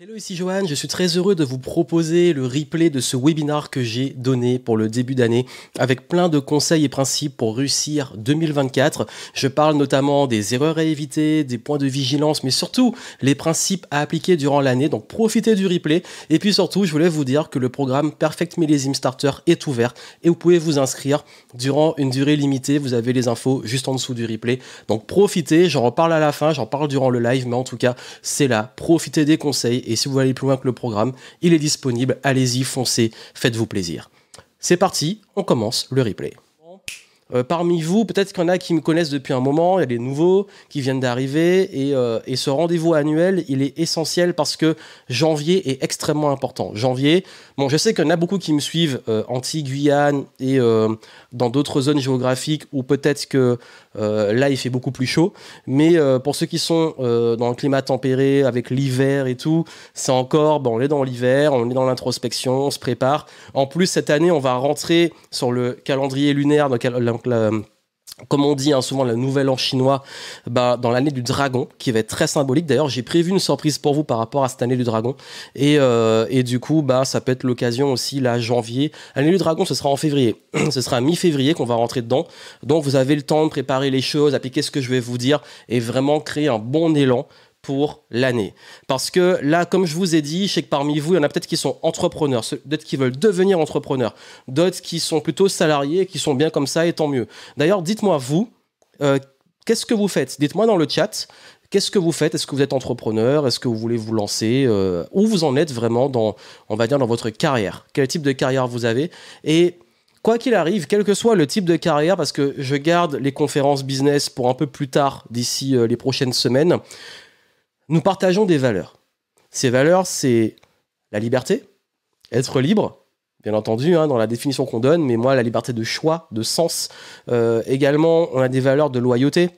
Hello, ici Johan, je suis très heureux de vous proposer le replay de ce webinar que j'ai donné pour le début d'année avec plein de conseils et principes pour réussir 2024. Je parle notamment des erreurs à éviter, des points de vigilance, mais surtout les principes à appliquer durant l'année. Donc profitez du replay. Et puis surtout, je voulais vous dire que le programme Perfect Millésime Starter est ouvert et vous pouvez vous inscrire durant une durée limitée. Vous avez les infos juste en dessous du replay. Donc profitez, j'en reparle à la fin, j'en parle durant le live, mais en tout cas, c'est là. Profitez des conseils et si vous voulez aller plus loin que le programme, il est disponible. Allez-y, foncez, faites-vous plaisir. C'est parti, on commence le replay. Euh, parmi vous, peut-être qu'il y en a qui me connaissent depuis un moment, il y a des nouveaux qui viennent d'arriver, euh, et, ce rendez-vous annuel, il est essentiel parce que janvier est extrêmement important. Janvier, bon, je sais qu'il y en a beaucoup qui me suivent en euh, anti-Guyane et dans d'autres zones géographiques ou peut-être que euh, là, il fait beaucoup plus chaud. Mais euh, pour ceux qui sont euh, dans le climat tempéré, avec l'hiver et tout, c'est encore, bon, on est dans l'hiver, on est dans l'introspection, on se prépare. En plus, cette année, on va rentrer sur le calendrier lunaire, donc comme on dit hein, souvent le nouvel an chinois, bah, dans l'année du dragon, qui va être très symbolique. D'ailleurs, j'ai prévu une surprise pour vous par rapport à cette année du dragon. Et, euh, du coup, bah, ça peut être l'occasion aussi, là, janvier. L'année du dragon, ce sera en février. ce sera mi-février qu'on va rentrer dedans. Donc, vous avez le temps de préparer les choses, appliquer ce que je vais vous dire et vraiment créer un bon élan pour l'année. Parce que là, comme je vous ai dit, je sais que parmi vous, il y en a peut-être qui sont entrepreneurs, d'autres qui veulent devenir entrepreneurs, d'autres qui sont plutôt salariés, qui sont bien comme ça, et tant mieux. D'ailleurs, dites-moi, vous, euh, qu'est-ce que vous faites Dites-moi dans le chat, Qu'est-ce que vous faites Est-ce que vous êtes entrepreneur Est-ce que vous voulez vous lancer euh, Où vous en êtes vraiment dans, on va dire, dans votre carrière Quel type de carrière vous avez Et quoi qu'il arrive, quel que soit le type de carrière, parce que je garde les conférences business pour un peu plus tard, d'ici euh, les prochaines semaines, nous partageons des valeurs. Ces valeurs, c'est la liberté, être libre, bien entendu, hein, dans la définition qu'on donne, mais moi, la liberté de choix, de sens. Euh, également, on a des valeurs de loyauté,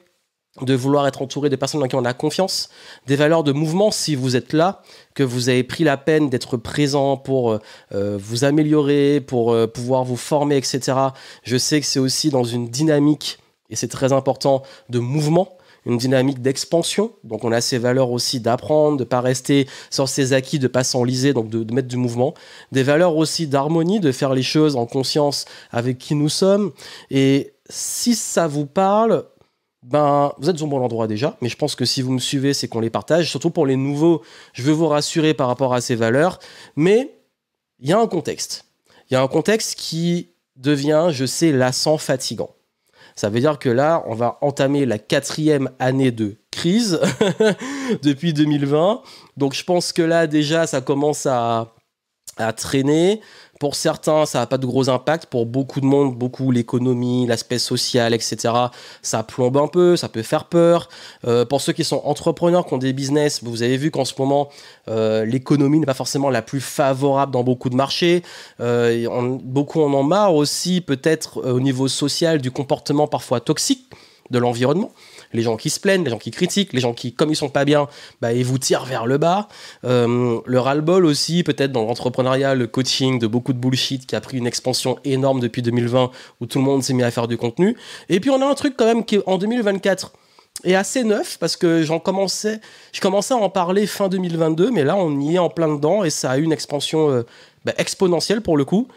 de vouloir être entouré de personnes dans qui on a confiance, des valeurs de mouvement si vous êtes là, que vous avez pris la peine d'être présent pour euh, euh, vous améliorer, pour pouvoir vous former, etc. Je sais que c'est aussi dans une dynamique, et c'est très important, de mouvement une dynamique d'expansion. Donc on a ces valeurs aussi d'apprendre, de pas rester sur ses acquis, de pas s'enliser, donc de, de, mettre du mouvement. Des valeurs aussi d'harmonie, de faire les choses en conscience avec qui nous sommes. Et si ça vous parle, ben, vous êtes au bon endroit déjà, mais je pense que si vous me suivez, c'est qu'on les partage. Surtout pour les nouveaux, je veux vous rassurer par rapport à ces valeurs. Mais il y a un contexte. Il y a un contexte qui devient, je sais, lassant, fatigant. Ça veut dire que là, on va entamer la quatrième année de crise depuis 2020. Donc je pense que là déjà, ça commence à, à traîner. Pour certains, ça n'a pas de gros impact. Pour beaucoup de monde, beaucoup l'économie, l'aspect social, etc., ça plombe un peu, ça peut faire peur. Euh, pour ceux qui sont entrepreneurs, qui ont des business, vous avez vu qu'en ce moment, euh, l'économie n'est pas forcément la plus favorable dans beaucoup de marchés. Euh, on, beaucoup en ont marre aussi, peut-être au niveau social, du comportement parfois toxique de l'environnement les gens qui se plaignent, les gens qui critiquent, les gens qui, comme ils sont pas bien, bah, ils vous tirent vers le bas. Euh, le ras-le-bol aussi, peut-être dans l'entrepreneuriat, le coaching de beaucoup de bullshit qui a pris une expansion énorme depuis 2020 où tout le monde s'est mis à faire du contenu. Et puis on a un truc quand même qui en 2024 est assez neuf parce que j'en commençais, je commençais à en parler fin 2022, mais là on y est en plein dedans et ça a eu une expansion euh, bah, exponentielle pour le coup.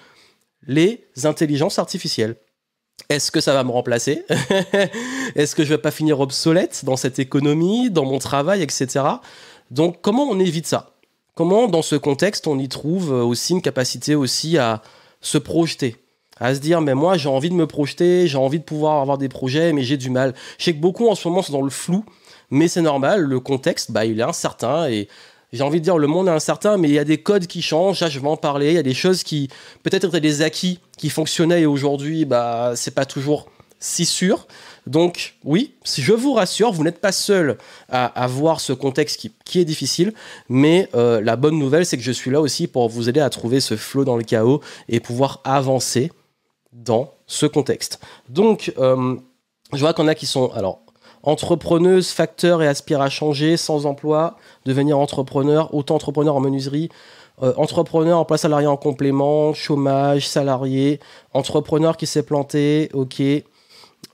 Les intelligences artificielles est-ce que ça va me remplacer Est-ce que je vais pas finir obsolète dans cette économie, dans mon travail, etc. Donc comment on évite ça Comment dans ce contexte on y trouve aussi une capacité aussi à se projeter à se dire mais moi j'ai envie de me projeter, j'ai envie de pouvoir avoir des projets mais j'ai du mal. Je sais que beaucoup en ce moment sont dans le flou, mais c'est normal, le contexte bah il est incertain et j'ai envie de dire, le monde est incertain, mais il y a des codes qui changent. Là, je vais en parler. Il y a des choses qui, peut-être, étaient des acquis qui fonctionnaient et aujourd'hui, bah, c'est pas toujours si sûr. Donc, oui, je vous rassure, vous n'êtes pas seul à, à, voir ce contexte qui, est difficile, mais euh, la bonne nouvelle, c'est que je suis là aussi pour vous aider à trouver ce flot dans le chaos et pouvoir avancer dans ce contexte. Donc, euh, je vois qu'on a qui sont. Alors, entrepreneuse, facteur et aspire à changer, sans emploi, devenir entrepreneur, auto-entrepreneur en menuiserie, entrepreneur entrepreneur, emploi salarié en complément, chômage, salarié, entrepreneur qui s'est planté, ok.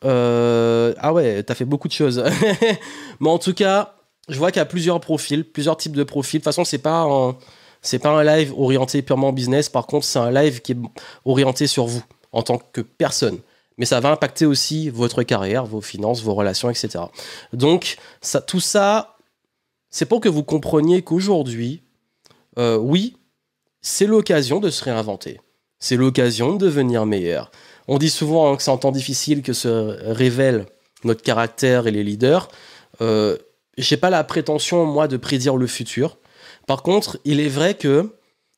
Euh, ah ouais, t'as fait beaucoup de choses. Mais en tout cas, je vois qu'il y a plusieurs profils, plusieurs types de profils. De toute façon, c'est pas c'est pas un live orienté purement business. Par contre, c'est un live qui est orienté sur vous en tant que personne mais ça va impacter aussi votre carrière, vos finances, vos relations, etc. Donc, ça, tout ça, c'est pour que vous compreniez qu'aujourd'hui, euh, oui, c'est l'occasion de se réinventer. C'est l'occasion de devenir meilleur. On dit souvent hein, que c'est en temps difficile que se révèle notre caractère et les leaders. Euh, Je n'ai pas la prétention, moi, de prédire le futur. Par contre, il est vrai que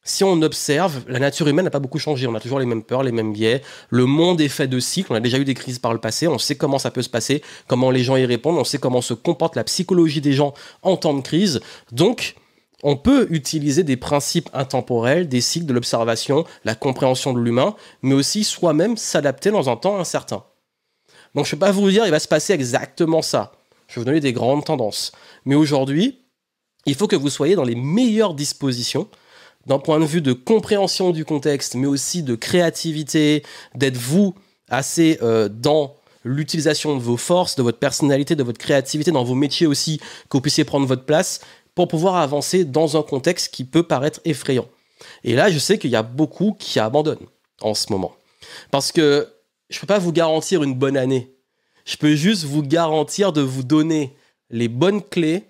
si on observe, la nature humaine n'a pas beaucoup changé. On a toujours les mêmes peurs, les mêmes biais. Le monde est fait de cycles. On a déjà eu des crises par le passé. On sait comment ça peut se passer, comment les gens y répondent. On sait comment se comporte la psychologie des gens en temps de crise. Donc, on peut utiliser des principes intemporels, des cycles de l'observation, la compréhension de l'humain, mais aussi soi-même s'adapter dans un temps incertain. Donc, je ne vais pas vous dire, il va se passer exactement ça. Je vais vous donner des grandes tendances. Mais aujourd'hui, il faut que vous soyez dans les meilleures dispositions d'un point de vue de compréhension du contexte, mais aussi de créativité, d'être vous assez euh, dans l'utilisation de vos forces, de votre personnalité, de votre créativité, dans vos métiers aussi, que vous puissiez prendre votre place pour pouvoir avancer dans un contexte qui peut paraître effrayant. Et là, je sais qu'il y a beaucoup qui abandonnent en ce moment. Parce que je ne peux pas vous garantir une bonne année. Je peux juste vous garantir de vous donner les bonnes clés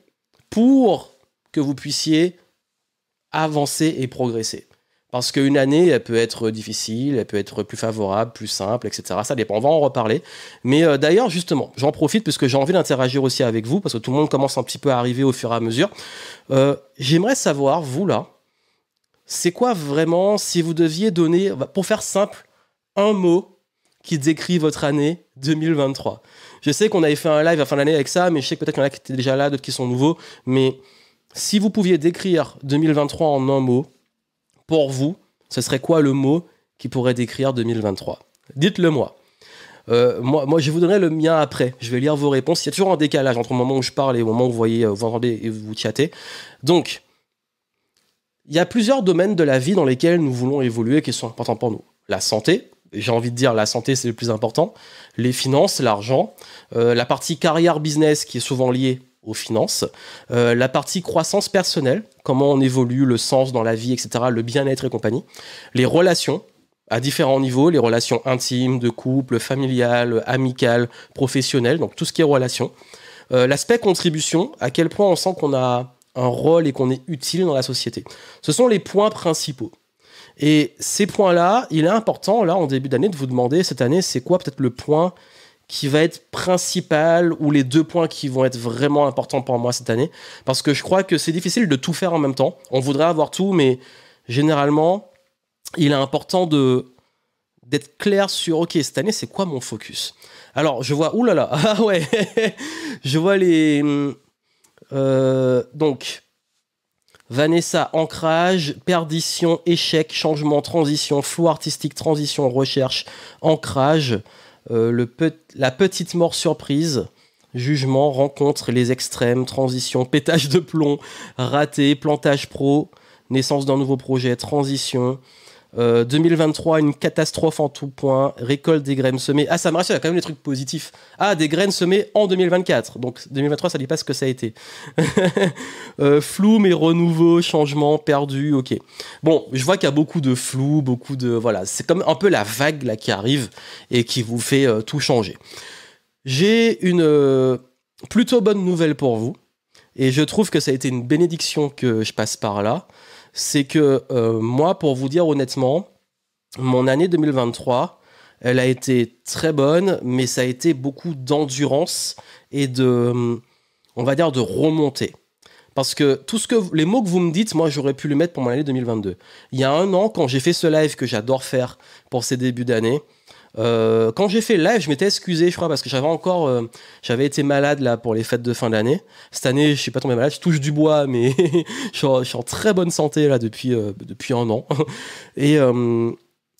pour que vous puissiez avancer et progresser. Parce qu'une année, elle peut être difficile, elle peut être plus favorable, plus simple, etc. Ça dépend, on va en reparler. Mais euh, d'ailleurs, justement, j'en profite puisque j'ai envie d'interagir aussi avec vous, parce que tout le monde commence un petit peu à arriver au fur et à mesure. Euh, j'aimerais savoir, vous là, c'est quoi vraiment, si vous deviez donner, bah, pour faire simple, un mot qui décrit votre année 2023 Je sais qu'on avait fait un live à la fin d'année avec ça, mais je sais que peut-être qu'il y en a qui étaient déjà là, d'autres qui sont nouveaux, mais... Si vous pouviez décrire 2023 en un mot, pour vous, ce serait quoi le mot qui pourrait décrire 2023 Dites-le moi. Euh, moi. Moi, je vous donnerai le mien après. Je vais lire vos réponses. Il y a toujours un décalage entre le moment où je parle et le moment où vous voyez, euh, vous entendez et vous chattez. Donc, il y a plusieurs domaines de la vie dans lesquels nous voulons évoluer qui sont importants pour nous. La santé, j'ai envie de dire la santé c'est le plus important, les finances, l'argent, euh, la partie carrière business qui est souvent liée aux finances, euh, la partie croissance personnelle, comment on évolue, le sens dans la vie, etc., le bien-être et compagnie, les relations à différents niveaux, les relations intimes, de couple, familiales, amicales, professionnelles, donc tout ce qui est relations. Euh, l'aspect contribution, à quel point on sent qu'on a un rôle et qu'on est utile dans la société. Ce sont les points principaux. Et ces points-là, il est important, là, en début d'année, de vous demander cette année, c'est quoi peut-être le point qui va être principal ou les deux points qui vont être vraiment importants pour moi cette année. Parce que je crois que c'est difficile de tout faire en même temps. On voudrait avoir tout, mais généralement, il est important de d'être clair sur ok cette année c'est quoi mon focus alors je vois oulala ah ouais je vois les euh, donc Vanessa, ancrage, perdition, échec, changement, transition, flou artistique, transition, recherche, ancrage. Euh, la petite mort surprise, jugement, rencontre, les extrêmes, transition, pétage de plomb, raté, plantage pro, naissance d'un nouveau projet, transition, 2023, euh, une catastrophe en tout point. Récolte des graines semées. Ah, ça me rassure, il y a quand même des trucs positifs. Ah, des graines semées en 2024. Donc 2023, ça dit pas ce que ça a été. Euh, flou, mais renouveau, changement, perdu, ok. Bon, je vois qu'il y a beaucoup de flou, beaucoup de. Voilà, c'est comme un peu la vague là qui arrive et qui vous fait euh, tout changer. J'ai une plutôt bonne nouvelle pour vous. Et je trouve que ça a été une bénédiction que je passe par là c'est que euh, moi, pour vous dire honnêtement, mon année 2023, elle a été très bonne, mais ça a été beaucoup d'endurance et de, hum, on va dire, de remonter. Parce que tout ce que les mots que vous me dites, moi j'aurais pu le mettre pour mon année 2022. Il y a un an, quand j'ai fait ce live que j'adore faire pour ces débuts d'année, euh, quand j'ai fait le live, je m'étais excusé, je crois, parce que j'avais encore, euh, j'avais été malade là pour les fêtes de fin d'année. Cette année, je suis pas tombé malade, je touche du bois, mais je, suis en, très bonne santé là depuis euh, depuis un an. Et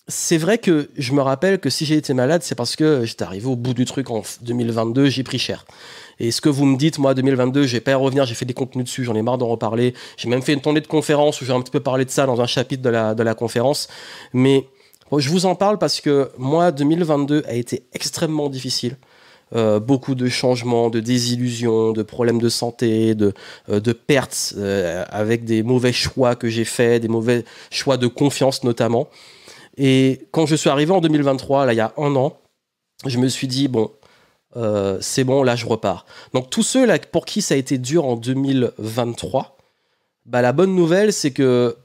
c'est vrai que je me rappelle que si j'ai été malade, c'est parce que j'étais arrivé au bout du truc en 2022, j'ai pris cher. Et ce que vous me dites, moi, 2022, j'ai pas à revenir, j'ai fait des contenus dessus, j'en ai marre d'en reparler. J'ai même fait une tournée de conférences où j'ai un petit peu parlé de ça dans un chapitre de la, de la conférence. Mais je vous en parle parce que moi, 2022 a été extrêmement difficile. Euh, beaucoup de changements, de désillusions, de problèmes de santé, de, euh, de pertes euh, avec des mauvais choix que j'ai faits, des mauvais choix de confiance notamment. Et quand je suis arrivé en 2023, là il y a un an, je me suis dit, bon, c'est bon, là je repars. Donc tous ceux là, pour qui ça a été dur en 2023, bah, la bonne nouvelle c'est que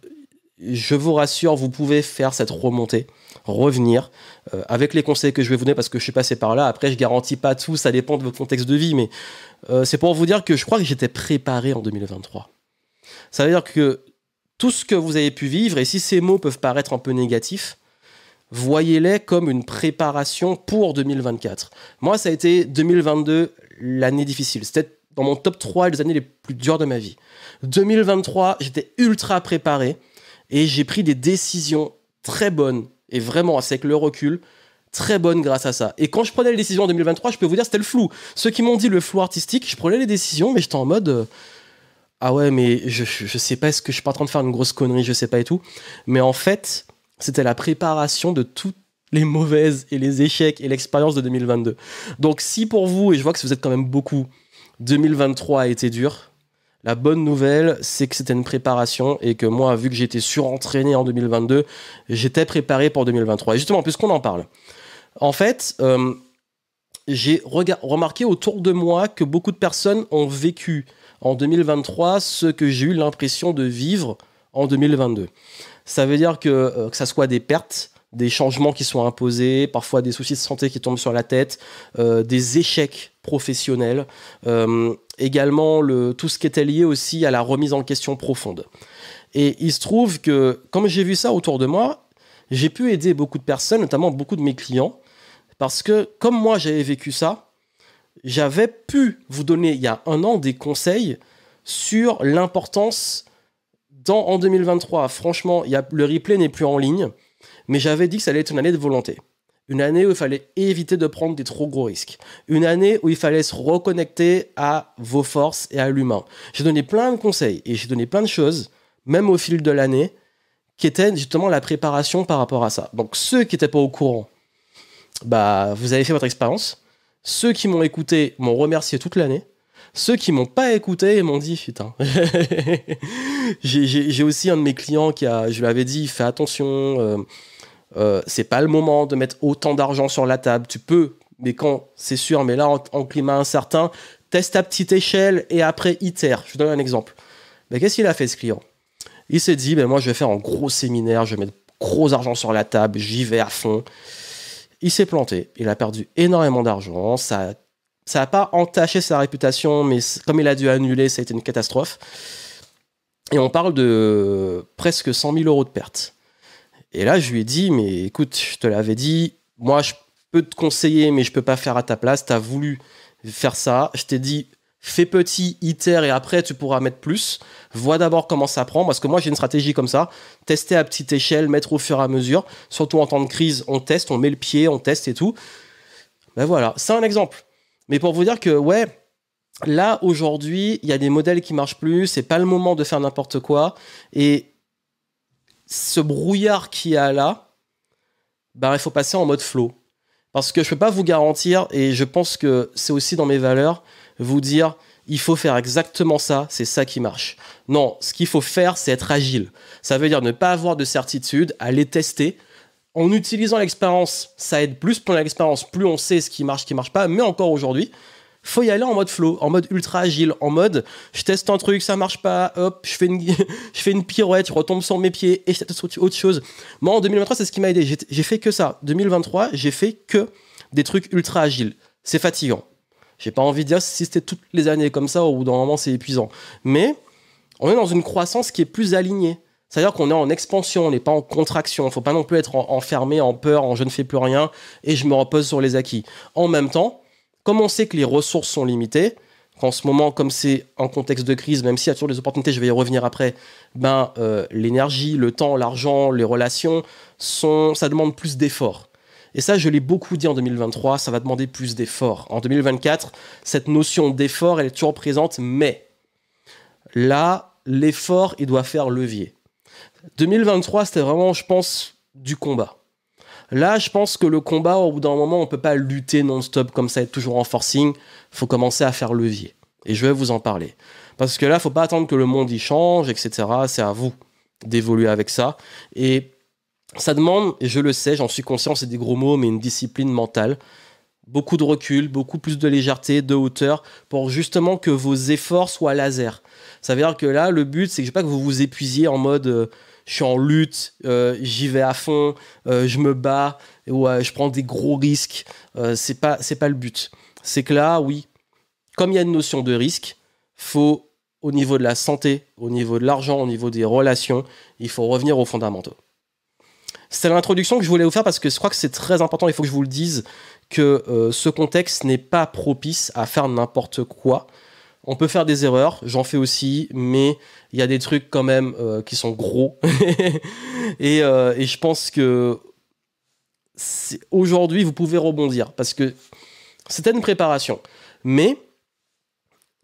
je vous rassure, vous pouvez faire cette remontée, revenir, euh, avec les conseils que je vais vous donner, parce que je suis passé par là. Après, je garantis pas tout, ça dépend de votre contexte de vie, mais euh, c'est pour vous dire que je crois que j'étais préparé en 2023. Ça veut dire que tout ce que vous avez pu vivre, et si ces mots peuvent paraître un peu négatifs, voyez-les comme une préparation pour 2024. Moi, ça a été 2022, l'année difficile. C'était dans mon top 3 des années les plus dures de ma vie. 2023, j'étais ultra préparé. Et j'ai pris des décisions très bonnes, et vraiment, avec le recul, très bonnes grâce à ça. Et quand je prenais les décisions en 2023, je peux vous dire, c'était le flou. Ceux qui m'ont dit le flou artistique, je prenais les décisions, mais j'étais en mode. Euh, ah ouais, mais je, je sais pas, est-ce que je suis pas en train de faire une grosse connerie, je sais pas et tout. Mais en fait, c'était la préparation de toutes les mauvaises et les échecs et l'expérience de 2022. Donc si pour vous, et je vois que vous êtes quand même beaucoup, 2023 a été dur, la bonne nouvelle, c'est que c'était une préparation et que moi, vu que j'étais surentraîné en 2022, j'étais préparé pour 2023. Et justement, puisqu'on en parle, en fait, euh, j'ai remarqué autour de moi que beaucoup de personnes ont vécu en 2023 ce que j'ai eu l'impression de vivre en 2022. Ça veut dire que, euh, que ça soit des pertes, des changements qui sont imposés, parfois des soucis de santé qui tombent sur la tête, euh, des échecs professionnels, euh, également le, tout ce qui était lié aussi à la remise en question profonde. Et il se trouve que, comme j'ai vu ça autour de moi, j'ai pu aider beaucoup de personnes, notamment beaucoup de mes clients, parce que comme moi j'avais vécu ça, j'avais pu vous donner il y a un an des conseils sur l'importance dans en 2023. Franchement, y a, le replay n'est plus en ligne. Mais j'avais dit que ça allait être une année de volonté. Une année où il fallait éviter de prendre des trop gros risques. Une année où il fallait se reconnecter à vos forces et à l'humain. J'ai donné plein de conseils et j'ai donné plein de choses, même au fil de l'année, qui étaient justement la préparation par rapport à ça. Donc ceux qui n'étaient pas au courant, bah, vous avez fait votre expérience. Ceux qui m'ont écouté m'ont remercié toute l'année. Ceux qui m'ont pas écouté m'ont dit putain. j'ai aussi un de mes clients qui a, je lui avais dit, fais attention, euh, euh, c'est pas le moment de mettre autant d'argent sur la table. Tu peux, mais quand c'est sûr, mais là en, climat incertain, teste à petite échelle et après itère. Je vous donne un exemple. Mais qu'est-ce qu'il a fait ce client Il s'est dit, ben moi je vais faire un gros séminaire, je vais mettre gros argent sur la table, j'y vais à fond. Il s'est planté, il a perdu énormément d'argent, ça a ça n'a pas entaché sa réputation, mais comme il a dû annuler, ça a été une catastrophe. Et on parle de presque 100 000 euros de pertes. Et là, je lui ai dit, mais écoute, je te l'avais dit, moi, je peux te conseiller, mais je ne peux pas faire à ta place. Tu as voulu faire ça. Je t'ai dit, fais petit, iter, et après, tu pourras mettre plus. Vois d'abord comment ça prend, parce que moi, j'ai une stratégie comme ça. Tester à petite échelle, mettre au fur et à mesure. Surtout en temps de crise, on teste, on met le pied, on teste et tout. Ben voilà, c'est un exemple. Mais pour vous dire que, ouais, là, aujourd'hui, il y a des modèles qui marchent plus, c'est pas le moment de faire n'importe quoi. Et ce brouillard qu'il y a là, bah il faut passer en mode flow. Parce que je peux pas vous garantir, et je pense que c'est aussi dans mes valeurs, vous dire il faut faire exactement ça, c'est ça qui marche. Non, ce qu'il faut faire, c'est être agile. Ça veut dire ne pas avoir de certitude, aller tester, en utilisant l'expérience, ça aide plus. pour l'expérience, plus on sait ce qui marche, ce qui marche pas. Mais encore aujourd'hui, faut y aller en mode flow, en mode ultra agile, en mode je teste un truc, ça marche pas, hop, je fais une, je fais une pirouette, je retombe sur mes pieds et je teste autre chose. Moi, en 2023, c'est ce qui m'a aidé. J'ai fait que ça. 2023, j'ai fait que des trucs ultra agiles. C'est fatigant. J'ai pas envie de dire si c'était toutes les années comme ça, au bout d'un moment, c'est épuisant. Mais on est dans une croissance qui est plus alignée. C'est-à-dire qu'on est en expansion, on n'est pas en contraction. Il ne faut pas non plus être enfermé, en peur, en je ne fais plus rien et je me repose sur les acquis. En même temps, comme on sait que les ressources sont limitées, qu'en ce moment, comme c'est en contexte de crise, même s'il y a toujours des opportunités, je vais y revenir après, ben, euh, l'énergie, le temps, l'argent, les relations, sont, ça demande plus d'efforts. Et ça, je l'ai beaucoup dit en 2023, ça va demander plus d'efforts. En 2024, cette notion d'effort, elle est toujours présente, mais là, l'effort, il doit faire levier. 2023, c'était vraiment, je pense, du combat. Là, je pense que le combat, au bout d'un moment, on peut pas lutter non-stop comme ça, être toujours en forcing. Faut commencer à faire levier. Et je vais vous en parler. Parce que là, il faut pas attendre que le monde y change, etc. C'est à vous d'évoluer avec ça. Et ça demande, et je le sais, j'en suis conscient, c'est des gros mots, mais une discipline mentale beaucoup de recul, beaucoup plus de légèreté, de hauteur, pour justement que vos efforts soient laser. Ça veut dire que là, le but, c'est que je veux pas que vous vous épuisiez en mode euh, je suis en lutte, euh, j'y vais à fond, euh, je me bats, ou je prends des gros risques. c'est pas c'est pas le but. C'est que là, oui, comme il y a une notion de risque, faut au niveau de la santé, au niveau de l'argent, au niveau des relations, il faut revenir aux fondamentaux. C'était l'introduction que je voulais vous faire parce que je crois que c'est très important, il faut que je vous le dise que euh, ce contexte n'est pas propice à faire n'importe quoi. On peut faire des erreurs, j'en fais aussi, mais il y a des trucs quand même euh, qui sont gros. et, euh, et, je pense que aujourd'hui, vous pouvez rebondir parce que c'était une préparation. Mais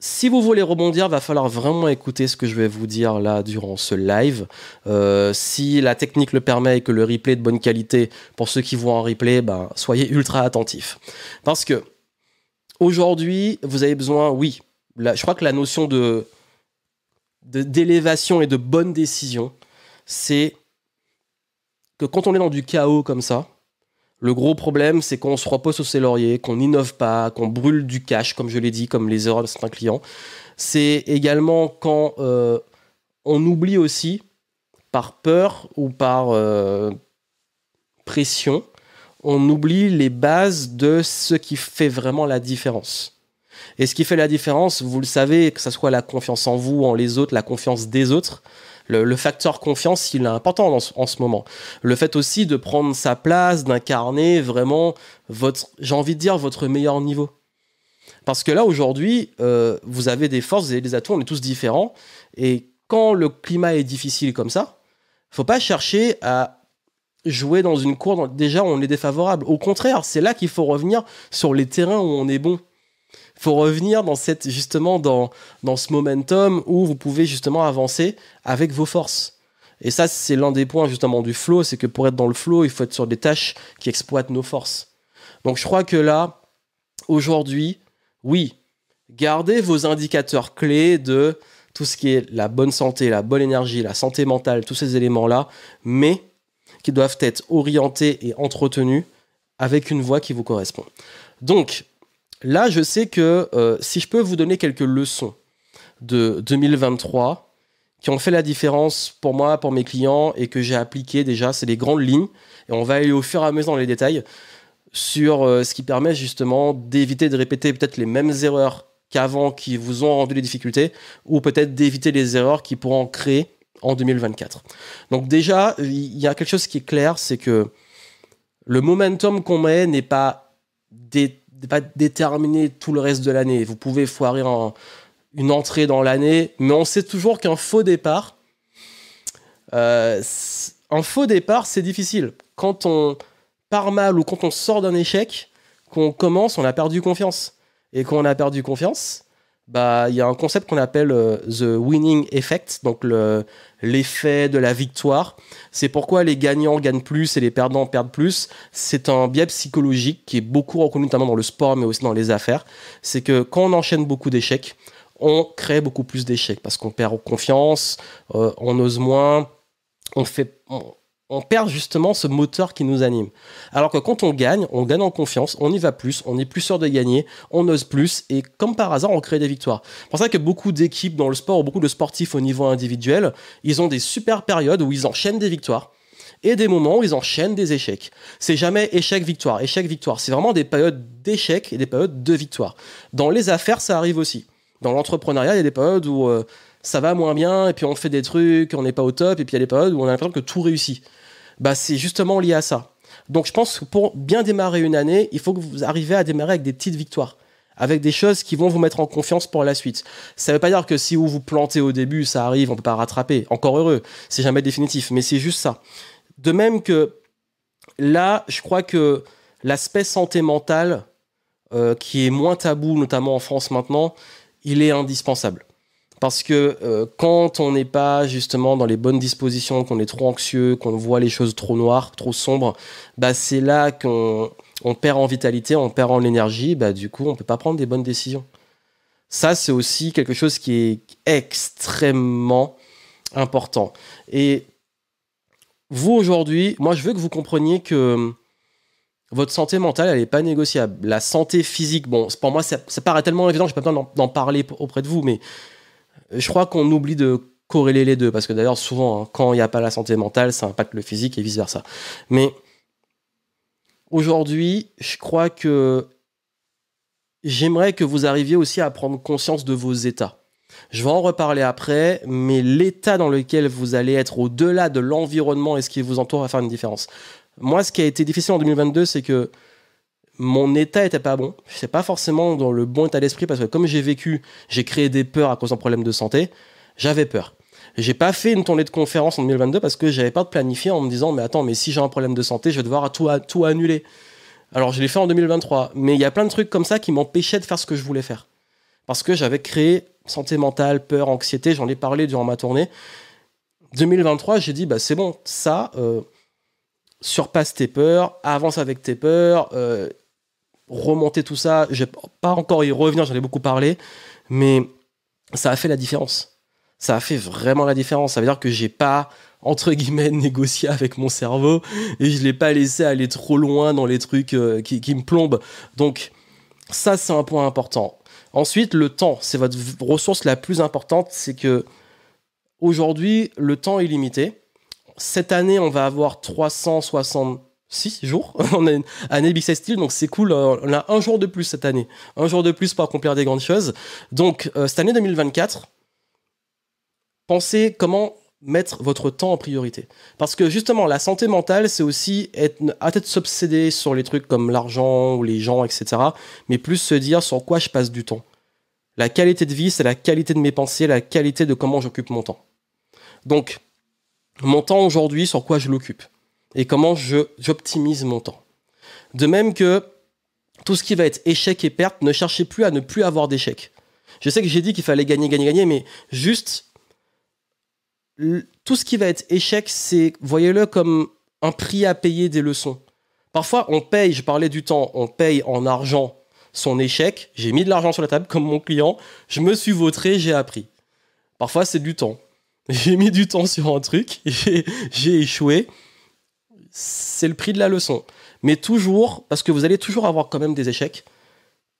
si vous voulez rebondir, va falloir vraiment écouter ce que je vais vous dire là durant ce live. Euh, si la technique le permet et que le replay est de bonne qualité, pour ceux qui voient un replay, ben, soyez ultra attentifs. Parce que aujourd'hui, vous avez besoin, oui, je crois que la notion de d'élévation et de bonne décision, c'est que quand on est dans du chaos comme ça, le gros problème, c'est qu'on se repose sur ses lauriers, qu'on n'innove pas, qu'on brûle du cash, comme je l'ai dit, comme les erreurs de certains clients. C'est également quand euh, on oublie aussi, par peur ou par euh, pression, on oublie les bases de ce qui fait vraiment la différence. Et ce qui fait la différence, vous le savez, que ce soit la confiance en vous, en les autres, la confiance des autres, le, facteur confiance, il est important en ce moment. Le fait aussi de prendre sa place, d'incarner vraiment votre, j'ai envie de dire, votre meilleur niveau. Parce que là, aujourd'hui, euh, vous avez des forces, et avez des atouts, on est tous différents. Et quand le climat est difficile comme ça, faut pas chercher à jouer dans une cour. déjà, on est défavorable. Au contraire, c'est là qu'il faut revenir sur les terrains où on est bon faut revenir dans cette justement dans dans ce momentum où vous pouvez justement avancer avec vos forces. Et ça, c'est l'un des points justement du flow, c'est que pour être dans le flow, il faut être sur des tâches qui exploitent nos forces. Donc je crois que là, aujourd'hui, oui, gardez vos indicateurs clés de tout ce qui est la bonne santé, la bonne énergie, la santé mentale, tous ces éléments-là, mais qui doivent être orientés et entretenus avec une voix qui vous correspond. Donc, là, je sais que euh, si je peux vous donner quelques leçons de 2023 qui ont fait la différence pour moi, pour mes clients et que j'ai appliqué déjà, c'est les grandes lignes. Et on va aller au fur et à mesure dans les détails sur euh, ce qui permet justement d'éviter de répéter peut-être les mêmes erreurs qu'avant qui vous ont rendu des difficultés ou peut-être d'éviter les erreurs qui pourront créer en 2024. Donc déjà, il y a quelque chose qui est clair, c'est que le momentum qu'on met n'est pas des pas déterminer tout le reste de l'année. Vous pouvez foirer en, une entrée dans l'année, mais on sait toujours qu'un faux départ, euh, un faux départ, c'est difficile. Quand on part mal ou quand on sort d'un échec, qu'on commence, on a perdu confiance. Et quand on a perdu confiance, bah, il y a un concept qu'on appelle euh, the winning effect, donc l'effet de la victoire. C'est pourquoi les gagnants gagnent plus et les perdants perdent plus. C'est un biais psychologique qui est beaucoup reconnu notamment dans le sport, mais aussi dans les affaires. C'est que quand on enchaîne beaucoup d'échecs, on crée beaucoup plus d'échecs parce qu'on perd confiance, euh, on ose moins, on fait, on, on perd justement ce moteur qui nous anime. Alors que quand on gagne, on gagne en confiance, on y va plus, on est plus sûr de gagner, on ose plus et comme par hasard, on crée des victoires. C'est pour ça que beaucoup d'équipes dans le sport, ou beaucoup de sportifs au niveau individuel, ils ont des super périodes où ils enchaînent des victoires et des moments où ils enchaînent des échecs. C'est jamais échec-victoire, échec-victoire. C'est vraiment des périodes d'échecs et des périodes de victoire. Dans les affaires, ça arrive aussi. Dans l'entrepreneuriat, il y a des périodes où euh, ça va moins bien et puis on fait des trucs, on n'est pas au top et puis il y a des périodes où on a l'impression que tout réussit bah, c'est justement lié à ça. Donc je pense que pour bien démarrer une année, il faut que vous arrivez à démarrer avec des petites victoires, avec des choses qui vont vous mettre en confiance pour la suite. Ça ne veut pas dire que si vous vous plantez au début, ça arrive, on ne peut pas rattraper. Encore heureux, c'est jamais définitif, mais c'est juste ça. De même que là, je crois que l'aspect santé mentale, euh, qui est moins tabou, notamment en France maintenant, il est indispensable. Parce que euh, quand on n'est pas justement dans les bonnes dispositions, qu'on est trop anxieux, qu'on voit les choses trop noires, trop sombres, bah c'est là qu'on perd en vitalité, on perd en énergie, bah du coup on peut pas prendre des bonnes décisions. Ça c'est aussi quelque chose qui est extrêmement important. Et vous aujourd'hui, moi je veux que vous compreniez que hum, votre santé mentale, elle n'est pas négociable. La santé physique, bon, pour moi, ça, paraît tellement évident, je n'ai pas besoin d'en parler auprès de vous, mais je crois qu'on oublie de corréler les deux, parce que d'ailleurs, souvent, hein, quand il n'y a pas la santé mentale, ça impacte le physique et vice-versa. Mais aujourd'hui, je crois que j'aimerais que vous arriviez aussi à prendre conscience de vos états. Je vais en reparler après, mais l'état dans lequel vous allez être au-delà de l'environnement et ce qui vous entoure va faire une différence. Moi, ce qui a été difficile en 2022, c'est que mon état était pas bon. Je pas forcément dans le bon état d'esprit parce que comme j'ai vécu, j'ai créé des peurs à cause d'un problème de santé. J'avais peur. J'ai pas fait une tournée de conférence en 2022 parce que j'avais pas de planifier en me disant mais attends mais si j'ai un problème de santé je vais devoir tout, tout annuler. Alors je l'ai fait en 2023 mais il y a plein de trucs comme ça qui m'empêchaient de faire ce que je voulais faire parce que j'avais créé santé mentale, peur, anxiété. J'en ai parlé durant ma tournée. 2023 j'ai dit bah c'est bon ça. Euh, surpasse tes peurs, avance avec tes peurs, euh, remonter tout ça. Je vais pas encore y revenir, j'en ai beaucoup parlé, mais ça a fait la différence. Ça a fait vraiment la différence. Ça veut dire que j'ai pas, entre guillemets, négocié avec mon cerveau et je l'ai pas laissé aller trop loin dans les trucs euh, qui, qui me plombent. Donc, ça, c'est un point important. Ensuite, le temps, c'est votre ressource la plus importante. C'est que aujourd'hui, le temps est limité. Cette année, on va avoir 360 6 jours. on a une année bissextile, donc c'est cool. Euh, on a un jour de plus cette année. Un jour de plus pour accomplir des grandes choses. Donc, euh, cette année 2024, pensez comment mettre votre temps en priorité. Parce que justement, la santé mentale, c'est aussi être, à tête s'obséder sur les trucs comme l'argent ou les gens, etc. Mais plus se dire sur quoi je passe du temps. La qualité de vie, c'est la qualité de mes pensées, la qualité de comment j'occupe mon temps. Donc, mon temps aujourd'hui, sur quoi je l'occupe et comment j'optimise mon temps. De même que tout ce qui va être échec et perte, ne cherchez plus à ne plus avoir d'échec. Je sais que j'ai dit qu'il fallait gagner, gagner, gagner, mais juste tout ce qui va être échec, c'est, voyez-le comme un prix à payer des leçons. Parfois, on paye, je parlais du temps, on paye en argent son échec. J'ai mis de l'argent sur la table comme mon client, je me suis vautré, j'ai appris. Parfois, c'est du temps. J'ai mis du temps sur un truc, j'ai échoué, c'est le prix de la leçon. Mais toujours, parce que vous allez toujours avoir quand même des échecs,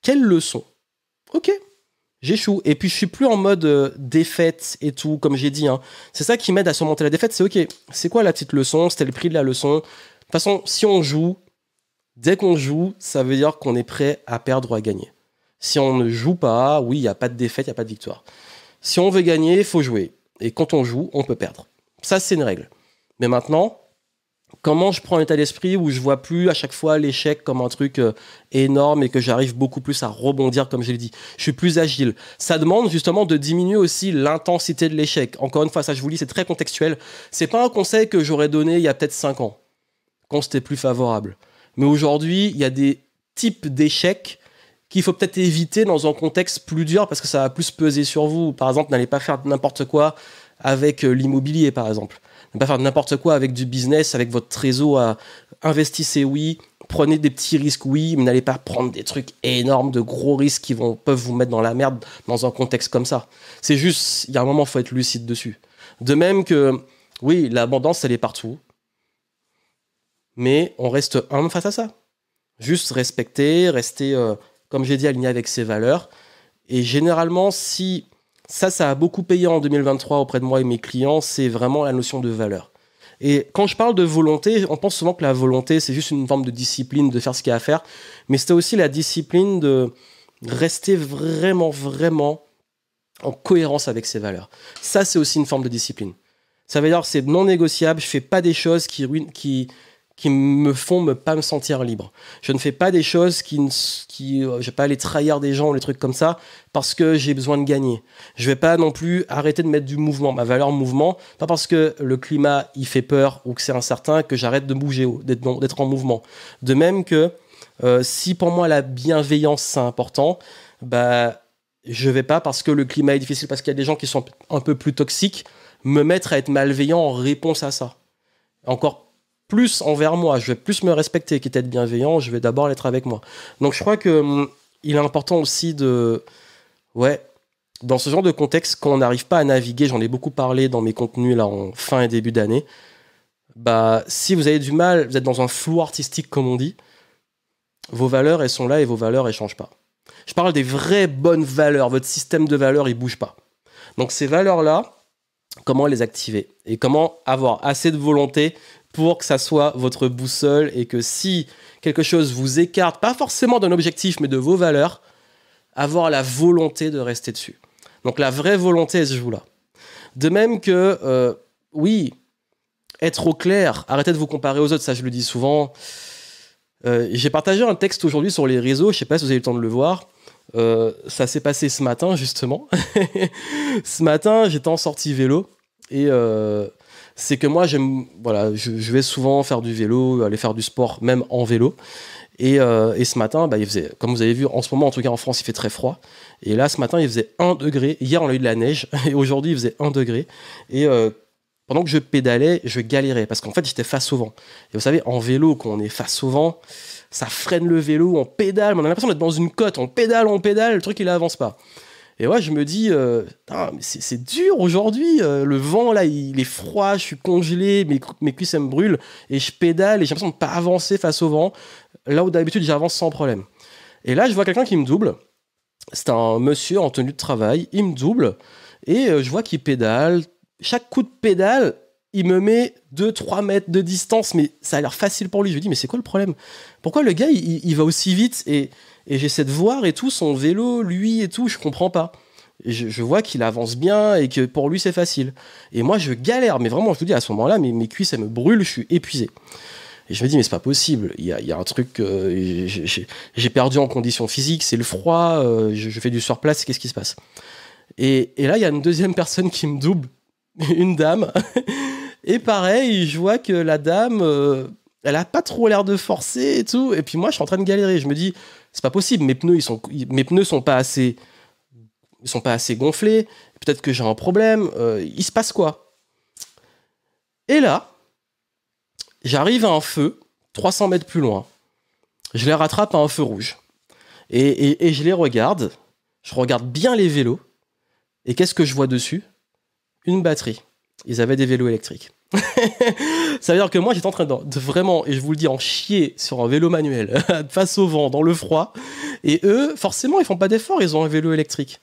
quelle leçon Ok, j'échoue. Et puis je suis plus en mode euh, défaite et tout, comme j'ai dit. Hein. C'est ça qui m'aide à surmonter la défaite, c'est ok, c'est quoi la petite leçon C'était le prix de la leçon. De toute façon, si on joue, dès qu'on joue, ça veut dire qu'on est prêt à perdre ou à gagner. Si on ne joue pas, oui, il n'y a pas de défaite, il n'y a pas de victoire. Si on veut gagner, il faut jouer. Et quand on joue, on peut perdre. Ça, c'est une règle. Mais maintenant, comment je prends un état d'esprit où je vois plus à chaque fois l'échec comme un truc euh, énorme et que j'arrive beaucoup plus à rebondir comme je l'ai dit. Je suis plus agile. Ça demande justement de diminuer aussi l'intensité de l'échec. Encore une fois, ça je vous dis, c'est très contextuel. C'est pas un conseil que j'aurais donné il y a peut-être cinq ans quand c'était plus favorable. Mais aujourd'hui, il y a des types d'échecs qu'il faut peut-être éviter dans un contexte plus dur parce que ça va plus peser sur vous. Par exemple, n'allez pas faire n'importe quoi avec euh, l'immobilier, par exemple. Ne pas faire n'importe quoi avec du business, avec votre réseau à investissez, oui, prenez des petits risques, oui, mais n'allez pas prendre des trucs énormes, de gros risques qui vont, peuvent vous mettre dans la merde dans un contexte comme ça. C'est juste, il y a un moment, il faut être lucide dessus. De même que, oui, l'abondance, elle est partout. Mais on reste humble face à ça. Juste respecter, rester, euh, comme j'ai dit, aligné avec ses valeurs. Et généralement, si ça, ça a beaucoup payé en 2023 auprès de moi et mes clients, c'est vraiment la notion de valeur. Et quand je parle de volonté, on pense souvent que la volonté, c'est juste une forme de discipline, de faire ce qu'il y a à faire, mais c'est aussi la discipline de rester vraiment, vraiment en cohérence avec ses valeurs. Ça, c'est aussi une forme de discipline. Ça veut dire c'est non négociable, je fais pas des choses qui, ruinent, qui, qui me font me, pas me sentir libre. Je ne fais pas des choses qui, qui euh, je vais pas aller trahir des gens ou des trucs comme ça parce que j'ai besoin de gagner. Je vais pas non plus arrêter de mettre du mouvement, ma valeur mouvement, pas parce que le climat il fait peur ou que c'est incertain que j'arrête de bouger, d'être en mouvement. De même que euh, si pour moi la bienveillance c'est important, bah je vais pas parce que le climat est difficile, parce qu'il y a des gens qui sont un peu plus toxiques, me mettre à être malveillant en réponse à ça encore plus envers moi, je vais plus me respecter qui à être bienveillant, je vais d'abord l'être avec moi. Donc je crois que hum, il est important aussi de ouais, dans ce genre de contexte quand on n'arrive pas à naviguer, j'en ai beaucoup parlé dans mes contenus là en fin et début d'année. Bah si vous avez du mal, vous êtes dans un flou artistique comme on dit, vos valeurs elles sont là et vos valeurs elles changent pas. Je parle des vraies bonnes valeurs, votre système de valeurs il bouge pas. Donc ces valeurs là, comment les activer et comment avoir assez de volonté pour que ça soit votre boussole et que si quelque chose vous écarte, pas forcément d'un objectif, mais de vos valeurs, avoir la volonté de rester dessus. Donc la vraie volonté, elle se joue là. De même que, euh, oui, être au clair, arrêtez de vous comparer aux autres, ça je le dis souvent. Euh, j'ai partagé un texte aujourd'hui sur les réseaux, je sais pas si vous avez eu le temps de le voir. Euh, ça s'est passé ce matin justement. ce matin, j'étais en sortie vélo et c'est que moi, j'aime, voilà, je, vais souvent faire du vélo, aller faire du sport, même en vélo. Et, euh, ce matin, bah, il faisait, comme vous avez vu, en ce moment, en tout cas en France, il fait très froid. Et là, ce matin, il faisait 1 degré. Hier, on a eu de la neige. Et aujourd'hui, il faisait 1 degré. Et euh, pendant que je pédalais, je galérais. Parce qu'en fait, j'étais face au vent. Et vous savez, en vélo, quand on est face au vent, ça freine le vélo, on pédale. On a l'impression d'être dans une cote. On pédale, on pédale. Le truc, il avance pas. Et ouais, je me dis, euh, ah, c'est dur aujourd'hui. Euh, le vent, là, il, est froid, je suis congelé, mes, cuisses, elles me brûlent. Et je pédale et j'ai l'impression de ne pas avancer face au vent. Là où d'habitude, j'avance sans problème. Et là, je vois quelqu'un qui me double. C'est un monsieur en tenue de travail. Il me double. Et euh, je vois qu'il pédale. Chaque coup de pédale, il me met 2-3 mètres de distance. Mais ça a l'air facile pour lui. Je lui dis, mais c'est quoi le problème Pourquoi le gars, il, va aussi vite et et j'essaie de voir et tout son vélo, lui et tout, je comprends pas. je, vois qu'il avance bien et que pour lui c'est facile. Et moi je galère, mais vraiment je vous dis à ce moment-là, mes, mes cuisses elles me brûlent, je suis épuisé. Et je me dis mais c'est pas possible, il y a, y a un truc, euh, j'ai perdu en condition physique, c'est le froid, euh, je, fais du surplace, qu'est-ce qui se passe et, et là il y a une deuxième personne qui me double, une dame. et pareil, je vois que la dame, euh, elle a pas trop l'air de forcer et tout. Et puis moi je suis en train de galérer, je me dis c'est pas possible. Mes pneus, ils sont, mes pneus sont pas assez, sont pas assez gonflés. Peut-être que j'ai un problème. Euh, il se passe quoi Et là, j'arrive à un feu 300 mètres plus loin. Je les rattrape à un feu rouge. Et, et, et je les regarde. Je regarde bien les vélos. Et qu'est-ce que je vois dessus Une batterie. Ils avaient des vélos électriques. ça veut dire que moi j'étais en train de, vraiment, et je vous le dis, en chier sur un vélo manuel, face au vent, dans le froid. Et eux, forcément, ils font pas d'effort, ils ont un vélo électrique.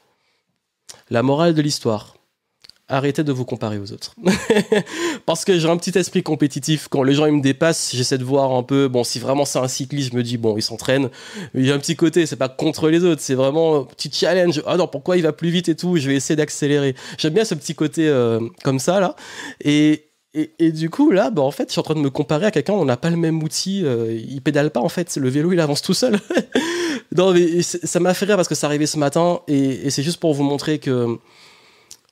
La morale de l'histoire. Arrêtez de vous comparer aux autres. Parce que j'ai un petit esprit compétitif. Quand les gens ils me dépassent, j'essaie de voir un peu. Bon, si vraiment c'est un cycliste, je me dis, bon, il s'entraîne. Il y a un petit côté, c'est pas contre les autres, c'est vraiment un petit challenge. Ah non, pourquoi il va plus vite et tout Je vais essayer d'accélérer. J'aime bien ce petit côté euh, comme ça, là. Et, et, du coup, là, bah, en fait, je suis en train de me comparer à quelqu'un, on n'a pas le même outil, euh, il pédale pas, en fait, le vélo, il avance tout seul. non, mais ça m'a fait rire parce que c'est arrivé ce matin, et, c'est juste pour vous montrer que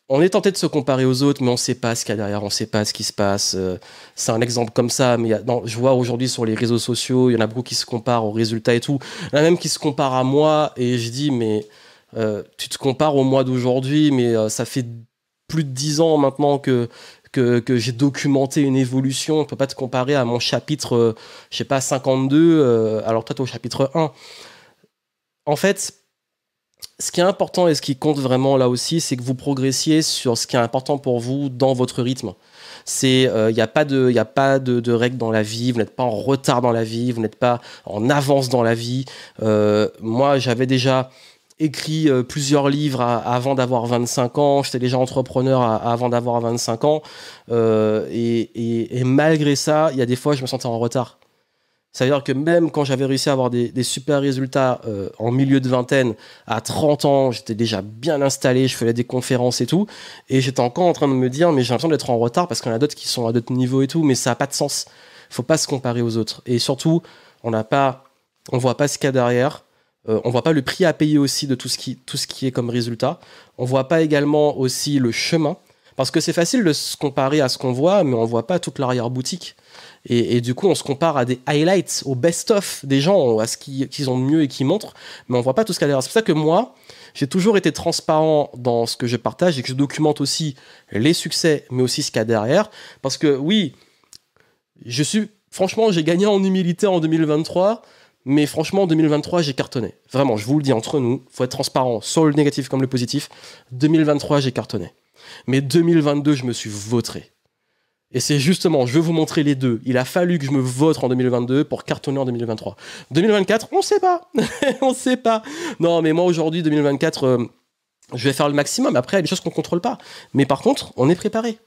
on est tenté de se comparer aux autres, mais on ne sait pas ce qu'il y a derrière, on ne sait pas ce qui se passe. Euh, c'est un exemple comme ça, mais non, je vois aujourd'hui sur les réseaux sociaux, il y en a beaucoup qui se comparent aux résultats et tout. Il y en a même qui se comparent à moi, et je dis, mais euh, tu te compares au mois d'aujourd'hui, mais ça fait plus de dix ans maintenant que que, j'ai documenté une évolution. On peut pas te comparer à mon chapitre, euh, je sais pas, 52, euh, alors toi, tu au chapitre 1. En fait, ce qui est important et ce qui compte vraiment là aussi, c'est que vous progressiez sur ce qui est important pour vous dans votre rythme. C'est, il euh, n'y a pas de, a pas de, règles dans la vie. Vous n'êtes pas en retard dans la vie. Vous n'êtes pas en avance dans la vie. moi, j'avais déjà écrit euh, plusieurs livres avant d'avoir 25 ans, j'étais déjà entrepreneur avant d'avoir 25 ans, euh, et, et, malgré ça, il y a des fois, je me sentais en retard. C'est-à-dire que même quand j'avais réussi à avoir des, des super résultats euh, en milieu de vingtaine, à 30 ans, j'étais déjà bien installé, je faisais des conférences et tout, et j'étais encore en train de me dire, mais j'ai l'impression d'être en retard parce qu'il y en a d'autres qui sont à d'autres niveaux et tout, mais ça n'a pas de sens. Faut pas se comparer aux autres. Et surtout, on n'a pas, on voit pas ce qu'il y a derrière. Euh, on voit pas le prix à payer aussi de tout ce qui, tout ce qui est comme résultat. On voit pas également aussi le chemin. Parce que c'est facile de se comparer à ce qu'on voit, mais on voit pas toute l'arrière-boutique. Et, du coup, on se compare à des highlights, au best-of des gens, à ce qu'ils ont de mieux et qui montrent, mais on voit pas tout ce qu'il y a derrière. C'est pour ça que moi, j'ai toujours été transparent dans ce que je partage et que je documente aussi les succès, mais aussi ce qu'il y a derrière. Parce que oui, je suis, franchement, j'ai gagné en humilité en 2023 mais franchement, en 2023, j'ai cartonné. Vraiment, je vous le dis entre nous, faut être transparent sur le négatif comme le positif. 2023, j'ai cartonné. Mais 2022, je me suis votré. Et c'est justement, je veux vous montrer les deux. Il a fallu que je me vote en 2022 pour cartonner en 2023. 2024, on ne sait pas. on ne sait pas. Non, mais moi aujourd'hui, 2024, euh, je vais faire le maximum. Après, il y a des choses qu'on contrôle pas. Mais par contre, on est préparé.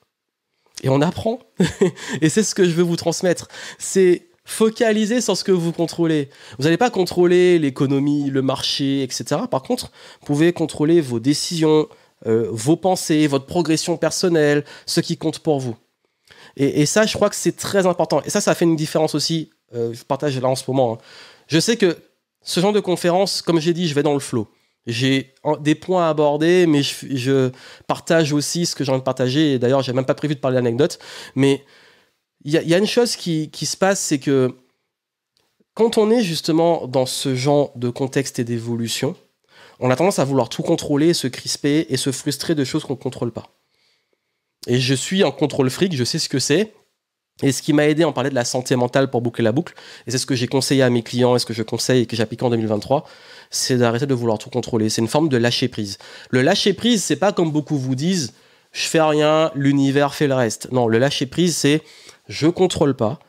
Et on apprend. et c'est ce que je veux vous transmettre. C'est Focalisez sur ce que vous contrôlez. Vous n'allez pas contrôler l'économie, le marché, etc. Par contre, vous pouvez contrôler vos décisions, euh, vos pensées, votre progression personnelle, ce qui compte pour vous. Et, ça, je crois que c'est très important. Et ça, ça fait une différence aussi. Euh, je partage là en ce moment. Hein. Je sais que ce genre de conférence, comme j'ai dit, je vais dans le flot. J'ai des points à aborder, mais je, je partage aussi ce que j'ai envie de partager. Et d'ailleurs, j'ai même pas prévu de parler d'anecdotes. Mais il y, a une chose qui, se passe, c'est que quand on est justement dans ce genre de contexte et d'évolution, on a tendance à vouloir tout contrôler, se crisper et se frustrer de choses qu'on ne contrôle pas. Et je suis en contrôle fric, je sais ce que c'est. Et ce qui m'a aidé, en parler de la santé mentale pour boucler la boucle, et c'est ce que j'ai conseillé à mes clients, et ce que je conseille et que j'applique en 2023, c'est d'arrêter de vouloir tout contrôler. C'est une forme de lâcher prise. Le lâcher prise, c'est pas comme beaucoup vous disent, je fais rien, l'univers fait le reste. Non, le lâcher prise, c'est je contrôle pas.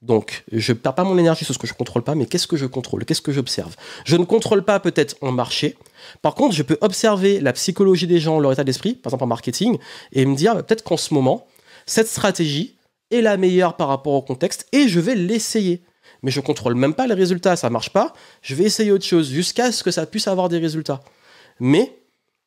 Donc, je perds pas mon énergie sur ce que je contrôle pas, mais qu'est-ce que je contrôle Qu'est-ce que j'observe Je ne contrôle pas peut-être en marché. Par contre, je peux observer la psychologie des gens, leur état d'esprit, par exemple en marketing, et me dire peut-être qu'en ce moment, cette stratégie est la meilleure par rapport au contexte, et je vais l'essayer. Mais je ne contrôle même pas les résultats, ça ne marche pas, je vais essayer autre chose jusqu'à ce que ça puisse avoir des résultats. Mais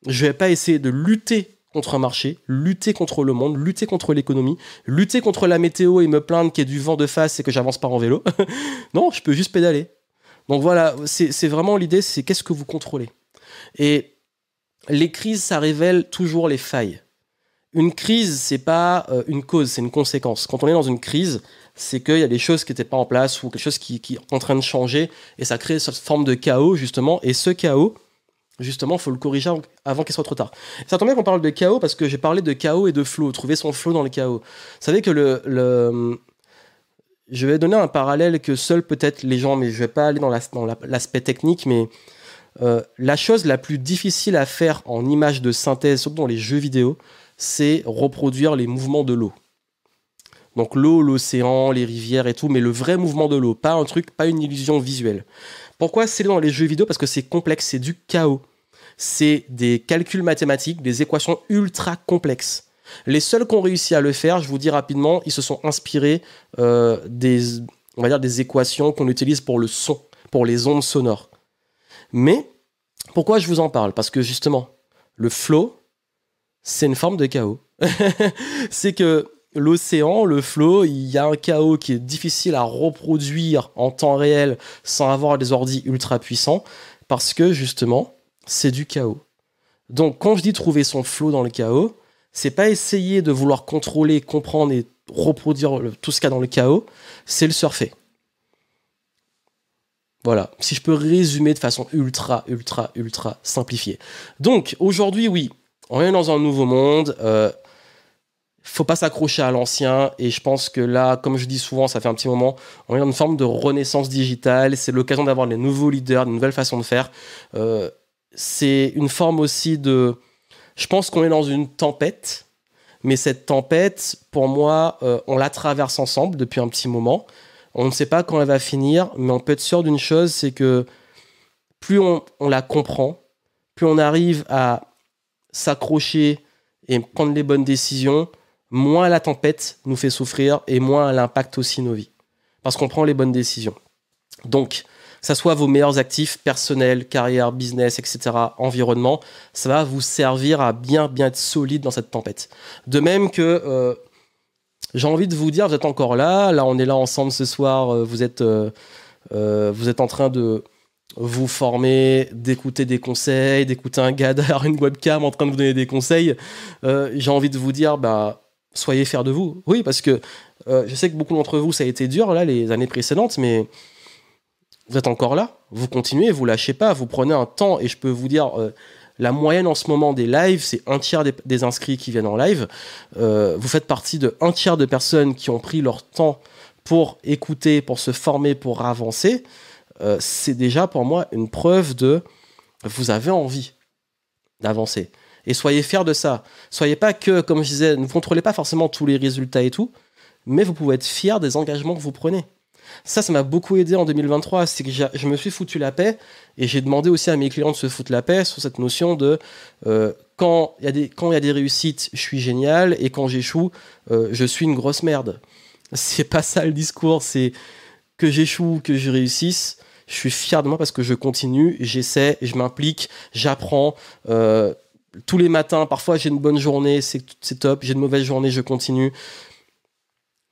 je vais pas essayer de lutter contre un marché, lutter contre le monde, lutter contre l'économie, lutter contre la météo et me plaindre qu'il y ait du vent de face et que j'avance pas en vélo. non, je peux juste pédaler. Donc voilà, c'est vraiment l'idée, c'est qu'est-ce que vous contrôlez. Et les crises, ça révèle toujours les failles. Une crise, c'est pas euh, une cause, c'est une conséquence. Quand on est dans une crise, c'est qu'il y a des choses qui n'étaient pas en place ou quelque chose qui, qui est en train de changer et ça crée cette forme de chaos justement. Et ce chaos, justement, faut le corriger avant qu'il soit trop tard. Ça tombe bien qu'on parle de chaos parce que j'ai parlé de chaos et de flow, trouver son flow dans le chaos. Vous savez que le, je vais donner un parallèle que seuls peut-être les gens, mais je vais pas aller dans l'aspect technique, mais euh, la chose la plus difficile à faire en image de synthèse, surtout dans les jeux vidéo, c'est reproduire les mouvements de l'eau. Donc l'eau, l'océan, les rivières et tout, mais le vrai mouvement de l'eau, pas un truc, pas une illusion visuelle. Pourquoi c'est dans les jeux vidéo Parce que c'est complexe, c'est du chaos c'est des calculs mathématiques, des équations ultra complexes. Les seuls qui ont réussi à le faire, je vous dis rapidement, ils se sont inspirés euh, des, on va dire des équations qu'on utilise pour le son, pour les ondes sonores. Mais pourquoi je vous en parle Parce que justement, le flow, c'est une forme de chaos. c'est que l'océan, le flow, il y a un chaos qui est difficile à reproduire en temps réel sans avoir des ordis ultra puissants parce que justement, c'est du chaos. Donc, quand je dis trouver son flot dans le chaos, c'est pas essayer de vouloir contrôler, comprendre et reproduire tout ce qu'il y a dans le chaos, c'est le surfer. Voilà, si je peux résumer de façon ultra, ultra, ultra simplifiée. Donc, aujourd'hui, oui, on est dans un nouveau monde. Euh, faut pas s'accrocher à l'ancien. Et je pense que là, comme je dis souvent, ça fait un petit moment, on est dans une forme de renaissance digitale. C'est l'occasion d'avoir des nouveaux leaders, de nouvelles façons de faire. Euh, c'est une forme aussi de. Je pense qu'on est dans une tempête, mais cette tempête, pour moi, euh, on la traverse ensemble depuis un petit moment. On ne sait pas quand elle va finir, mais on peut être sûr d'une chose, c'est que plus on, on, la comprend, plus on arrive à s'accrocher et prendre les bonnes décisions, moins la tempête nous fait souffrir et moins elle impacte aussi nos vies. Parce qu'on prend les bonnes décisions. Donc, ça soit vos meilleurs actifs personnels, carrière, business, etc., environnement, ça va vous servir à bien, bien être solide dans cette tempête. De même que euh, j'ai envie de vous dire, vous êtes encore là, là on est là ensemble ce soir, euh, vous êtes, euh, vous êtes en train de vous former, d'écouter des conseils, d'écouter un gars une webcam en train de vous donner des conseils. j'ai envie de vous dire, bah soyez fiers de vous. Oui, parce que je sais que beaucoup d'entre vous, ça a été dur là, les années précédentes, mais vous êtes encore là, vous continuez, vous lâchez pas, vous prenez un temps, et je peux vous dire, euh, la moyenne en ce moment des lives, c'est un tiers des, inscrits qui viennent en live. Euh, vous faites partie de un tiers de personnes qui ont pris leur temps pour écouter, pour se former, pour avancer. Euh, c'est déjà pour moi une preuve de vous avez envie d'avancer. Et soyez fiers de ça. Soyez pas que, comme je disais, ne contrôlez pas forcément tous les résultats et tout, mais vous pouvez être fiers des engagements que vous prenez. Ça, ça m'a beaucoup aidé en 2023. C'est que je me suis foutu la paix et j'ai demandé aussi à mes clients de se foutre la paix sur cette notion de euh, quand il y, y, a des réussites, je suis génial et quand j'échoue, euh, je suis une grosse merde. C'est pas ça le discours. C'est que j'échoue, que je réussisse. Je suis fier de moi parce que je continue, j'essaie, je m'implique, j'apprends. Euh, tous les matins, parfois j'ai une bonne journée, c'est top, j'ai une mauvaise journée, je continue.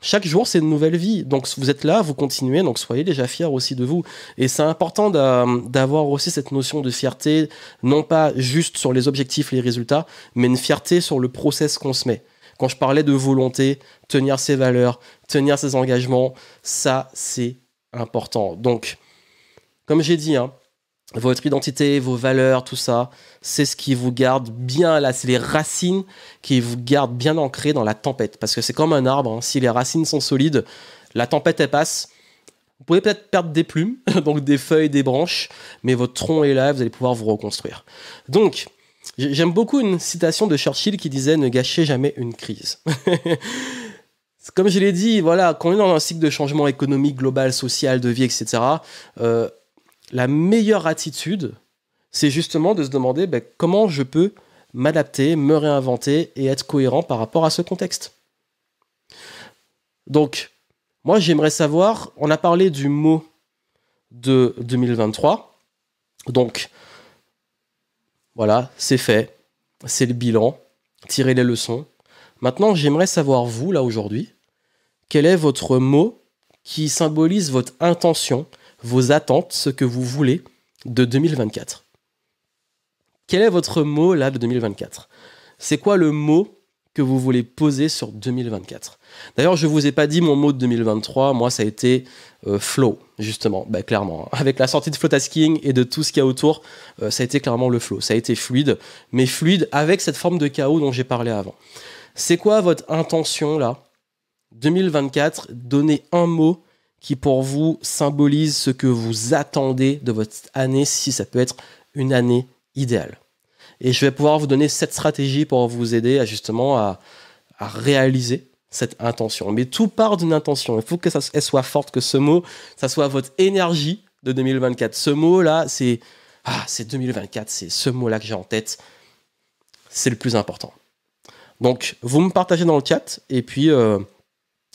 Chaque jour, c'est une nouvelle vie. Donc, vous êtes là, vous continuez, donc soyez déjà fiers aussi de vous. Et c'est important d'avoir aussi cette notion de fierté, non pas juste sur les objectifs, les résultats, mais une fierté sur le process qu'on se met. Quand je parlais de volonté, tenir ses valeurs, tenir ses engagements, ça, c'est important. Donc, comme j'ai dit, hein, votre identité, vos valeurs, tout ça, c'est ce qui vous garde bien, là, c'est les racines qui vous gardent bien ancrés dans la tempête. Parce que c'est comme un arbre, hein. si les racines sont solides, la tempête, elle passe. Vous pouvez peut-être perdre des plumes, donc des feuilles, des branches, mais votre tronc est là, vous allez pouvoir vous reconstruire. Donc, j'aime beaucoup une citation de Churchill qui disait Ne gâchez jamais une crise. Comme je l'ai dit, voilà, quand on est dans un cycle de changement économique, global, social, de vie, etc., la meilleure attitude, c'est justement de se demander ben, comment je peux m'adapter, me réinventer et être cohérent par rapport à ce contexte. Donc, moi, j'aimerais savoir, on a parlé du mot de 2023. Donc, voilà, c'est fait. C'est le bilan. Tirez les leçons. Maintenant, j'aimerais savoir, vous, là, aujourd'hui, quel est votre mot qui symbolise votre intention, vos attentes, ce que vous voulez de 2024. Quel est votre mot là de 2024 C'est quoi le mot que vous voulez poser sur 2024 D'ailleurs, je ne vous ai pas dit mon mot de 2023, moi ça a été euh, flow, justement, ben, clairement. Hein. Avec la sortie de Flotasking et de tout ce qu'il y a autour, euh, ça a été clairement le flow, ça a été fluide, mais fluide avec cette forme de chaos dont j'ai parlé avant. C'est quoi votre intention là 2024, Donner un mot qui pour vous symbolise ce que vous attendez de votre année, si ça peut être une année idéale. Et je vais pouvoir vous donner cette stratégie pour vous aider à justement à, réaliser cette intention. Mais tout part d'une intention. Il faut que ça soit forte, que ce mot, ça soit votre énergie de 2024. Ce mot-là, c'est 2024, ah, c'est ce mot-là que j'ai en tête. C'est le plus important. Donc, vous me partagez dans le chat et puis euh,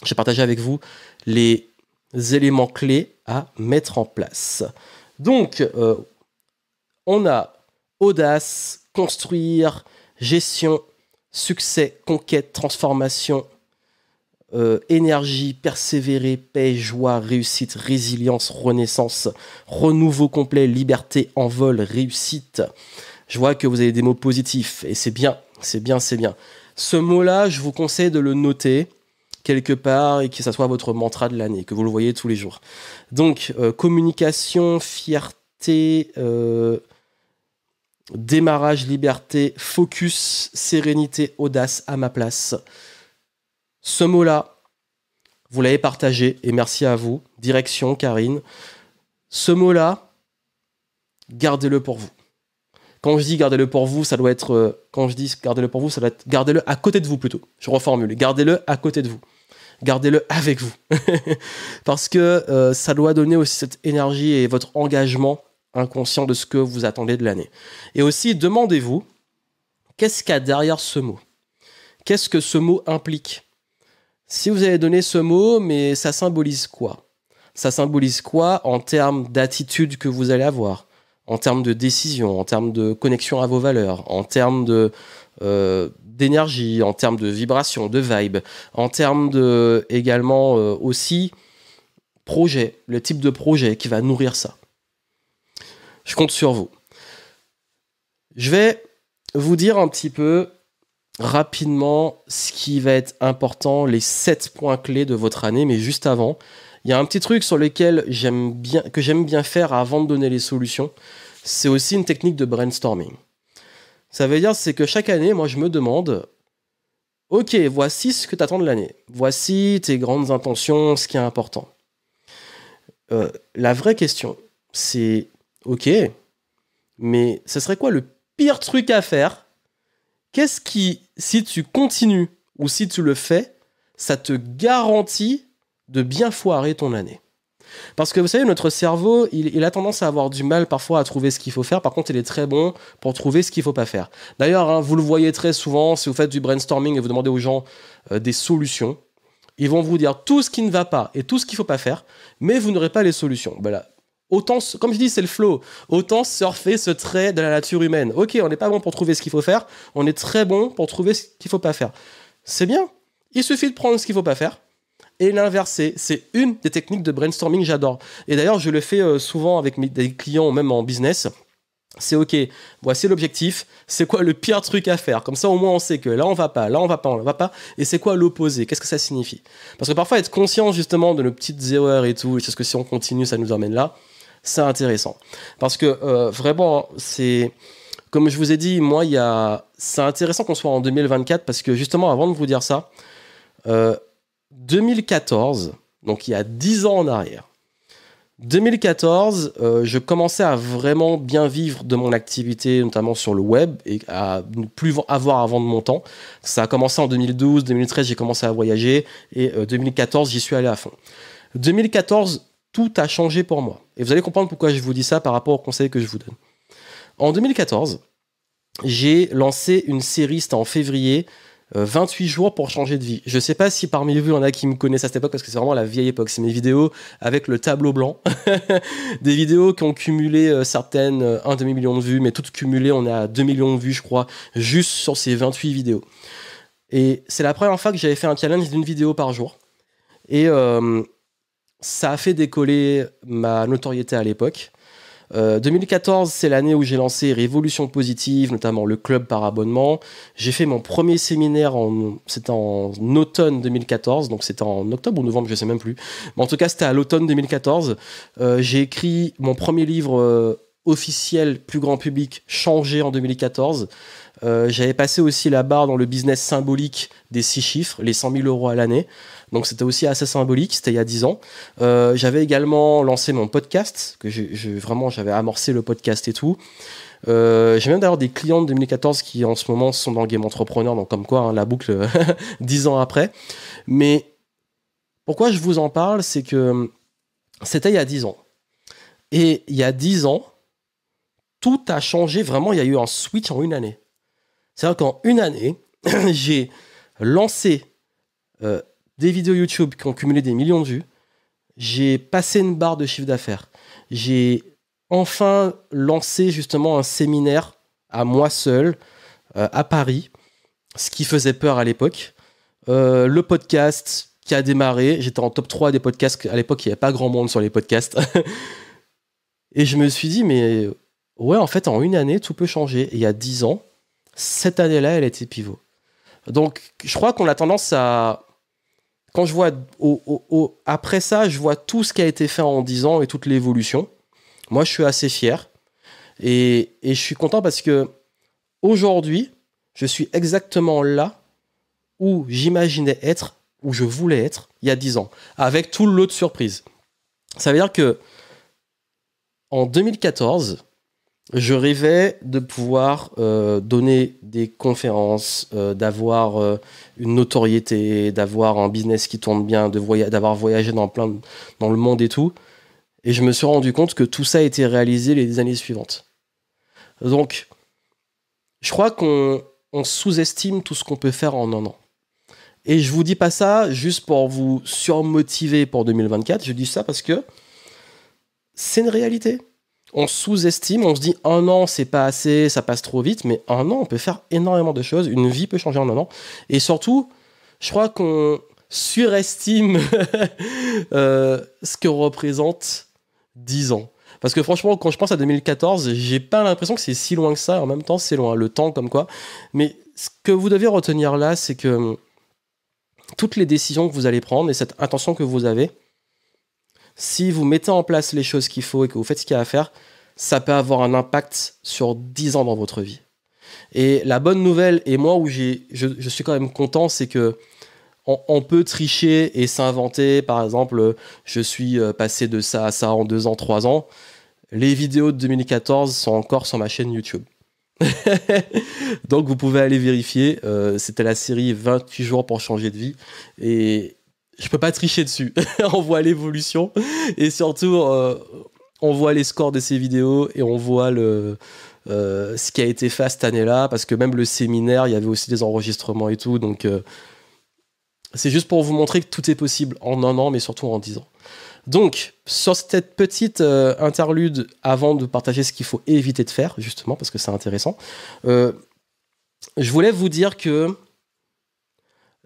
je vais partager avec vous les éléments clés à mettre en place. Donc, euh, on a audace, construire, gestion, succès, conquête, transformation, euh, énergie, persévérer, paix, joie, réussite, résilience, renaissance, renouveau complet, liberté, envol, réussite. Je vois que vous avez des mots positifs et c'est bien, c'est bien, c'est bien. Ce mot-là, je vous conseille de le noter quelque part et que ça soit votre mantra de l'année, que vous le voyez tous les jours. Donc, euh, communication, fierté, euh, démarrage, liberté, focus, sérénité, audace, à ma place. Ce mot-là, vous l'avez partagé et merci à vous. Direction, Karine. Ce mot-là, gardez-le pour vous quand je dis gardez-le pour vous, ça doit être euh, quand je dis gardez-le pour vous, ça doit être gardez-le à côté de vous plutôt. Je reformule, gardez-le à côté de vous gardez-le avec vous. Parce que euh, ça doit donner aussi cette énergie et votre engagement inconscient de ce que vous attendez de l'année. Et aussi, demandez-vous, qu'est-ce qu'il y a derrière ce mot Qu'est-ce que ce mot implique Si vous avez donné ce mot, mais ça symbolise quoi Ça symbolise quoi en termes d'attitude que vous allez avoir en termes de décision, en termes de connexion à vos valeurs, en termes de, euh, d'énergie, en termes de vibration, de vibe, en termes de également euh, aussi projet, le type de projet qui va nourrir ça. Je compte sur vous. Je vais vous dire un petit peu rapidement ce qui va être important, les sept points clés de votre année, mais juste avant, il y a un petit truc sur lequel j'aime bien, que j'aime bien faire avant de donner les solutions, c'est aussi une technique de brainstorming. Ça veut dire, c'est que chaque année, moi, je me demande, ok, voici ce que attends de l'année. Voici tes grandes intentions, ce qui est important. Euh, la vraie question, c'est, ok, mais ce serait quoi le pire truc à faire Qu'est-ce qui, si tu continues ou si tu le fais, ça te garantit de bien foirer ton année parce que vous savez, notre cerveau, il, a tendance à avoir du mal parfois à trouver ce qu'il faut faire. Par contre, il est très bon pour trouver ce qu'il ne faut pas faire. D'ailleurs, hein, vous le voyez très souvent, si vous faites du brainstorming et vous demandez aux gens euh, des solutions, ils vont vous dire tout ce qui ne va pas et tout ce qu'il ne faut pas faire, mais vous n'aurez pas les solutions. Voilà. Autant, comme je dis, c'est le flow. Autant surfer ce trait de la nature humaine. Ok, on n'est pas bon pour trouver ce qu'il faut faire, on est très bon pour trouver ce qu'il ne faut pas faire. C'est bien. Il suffit de prendre ce qu'il ne faut pas faire, et l'inverser. C'est une des techniques de brainstorming j'adore. Et d'ailleurs, je le fais euh, souvent avec mes des clients même en business. C'est ok, voici l'objectif, c'est quoi le pire truc à faire Comme ça au moins on sait que là on va pas, là on va pas, on va pas, et c'est quoi l'opposé Qu'est-ce que ça signifie Parce que parfois être conscient justement de nos petites erreurs et tout, et c'est ce que si on continue ça nous emmène là, c'est intéressant. Parce que euh, vraiment, c'est comme je vous ai dit, moi, il y a... c'est intéressant qu'on soit en 2024 parce que justement, avant de vous dire ça, euh, 2014, donc il y a 10 ans en arrière, 2014, euh, je commençais à vraiment bien vivre de mon activité, notamment sur le web, et à ne plus avoir à vendre mon temps. Ça a commencé en 2012, 2013, j'ai commencé à voyager, et 2014, euh, j'y suis allé à fond. 2014, tout a changé pour moi. Et vous allez comprendre pourquoi je vous dis ça par rapport aux conseils que je vous donne. En 2014, j'ai lancé une série, c'était en février, 28 euh, jours pour changer de vie. Je sais pas si parmi vous, il y en a qui me connaissent à cette époque, parce que c'est vraiment la vieille époque. C'est mes vidéos avec le tableau blanc. des vidéos qui ont cumulé euh, certaines euh, un demi-million de vues, mais toutes cumulées, on est à 2 millions de vues, je crois, juste sur ces 28 vidéos. Et c'est la première fois que j'avais fait un challenge d'une vidéo par jour. Et ça a fait décoller ma notoriété à l'époque. 2014, euh, c'est l'année où j'ai lancé Révolution Positive, notamment le club par abonnement. J'ai fait mon premier séminaire, en, c'était en automne 2014, donc c'était en octobre ou novembre, je ne sais même plus. Mais en tout cas, c'était à l'automne 2014. Euh, j'ai écrit mon premier livre euh, officiel plus grand public changé en 2014. J'avais passé aussi la barre dans le business symbolique des six chiffres, les 100 000 euros à l'année. Donc c'était aussi assez symbolique, c'était il y a 10 ans. Euh, j'avais également lancé mon podcast, que vraiment j'avais amorcé le podcast et tout. Euh, j'ai même d'ailleurs des clients de 2014 qui en ce moment sont dans le game entrepreneur, donc comme quoi hein, la boucle 10 ans après. Mais pourquoi je vous en parle, c'est que c'était il y a 10 ans. Et il y a 10 ans, tout a changé. Vraiment, il y a eu un switch en une année. C'est-à-dire qu'en une année, j'ai lancé euh, des vidéos YouTube qui ont cumulé des millions de vues. J'ai passé une barre de chiffre d'affaires. J'ai enfin lancé justement un séminaire à moi seul euh, à Paris, ce qui faisait peur à l'époque. Euh, le podcast qui a démarré, j'étais en top 3 des podcasts, à l'époque il n'y avait pas grand monde sur les podcasts. Et je me suis dit, mais ouais, en fait, en une année, tout peut changer. Et il y a 10 ans, cette année-là, elle a été pivot. Donc, je crois qu'on a tendance à quand je vois après ça, je vois tout ce qui a été fait en 10 ans et toute l'évolution. Moi, je suis assez fier et, je suis content parce que aujourd'hui, je suis exactement là où j'imaginais être, où je voulais être il y a 10 ans, avec tout le lot de surprises. Ça veut dire que en 2014, je rêvais de pouvoir euh, donner des conférences, euh, d'avoir euh, une notoriété, d'avoir un business qui tourne bien, d'avoir voyagé dans dans le monde et tout. Et je me suis rendu compte que tout ça a été réalisé les années suivantes. Donc, je crois qu'on sous-estime tout ce qu'on peut faire en un an. Et je vous dis pas ça juste pour vous surmotiver pour 2024. Je dis ça parce que c'est une réalité on sous-estime, on se dit un an c'est pas assez, ça passe trop vite, mais un an on peut faire énormément de choses, une vie peut changer en un an. Et surtout, je crois qu'on surestime euh, ce que représente 10 ans. Parce que franchement, quand je pense à 2014, j'ai pas l'impression que c'est si loin que ça, en même temps c'est loin, le temps comme quoi. Mais ce que vous devez retenir là, c'est que toutes les décisions que vous allez prendre et cette intention que vous avez, si vous mettez en place les choses qu'il faut et que vous faites ce qu'il y a à faire, ça peut avoir un impact sur 10 ans dans votre vie. Et la bonne nouvelle, et moi où j'ai, je, suis quand même content, c'est que on, peut tricher et s'inventer. Par exemple, je suis euh, passé de ça à ça en 2 ans, 3 ans. Les vidéos de 2014 sont encore sur ma chaîne YouTube. Donc vous pouvez aller vérifier. Euh, c'était la série 28 jours pour changer de vie. Et, je peux pas tricher dessus. on voit l'évolution et surtout, euh, on voit les scores de ces vidéos et on voit le, euh, ce qui a été fait cette année-là, parce que même le séminaire, il y avait aussi des enregistrements et tout. Donc, euh, c'est juste pour vous montrer que tout est possible en un an, mais surtout en dix ans. Donc, sur cette petite interlude, avant de partager ce qu'il faut éviter de faire, justement, parce que c'est intéressant, je voulais vous dire que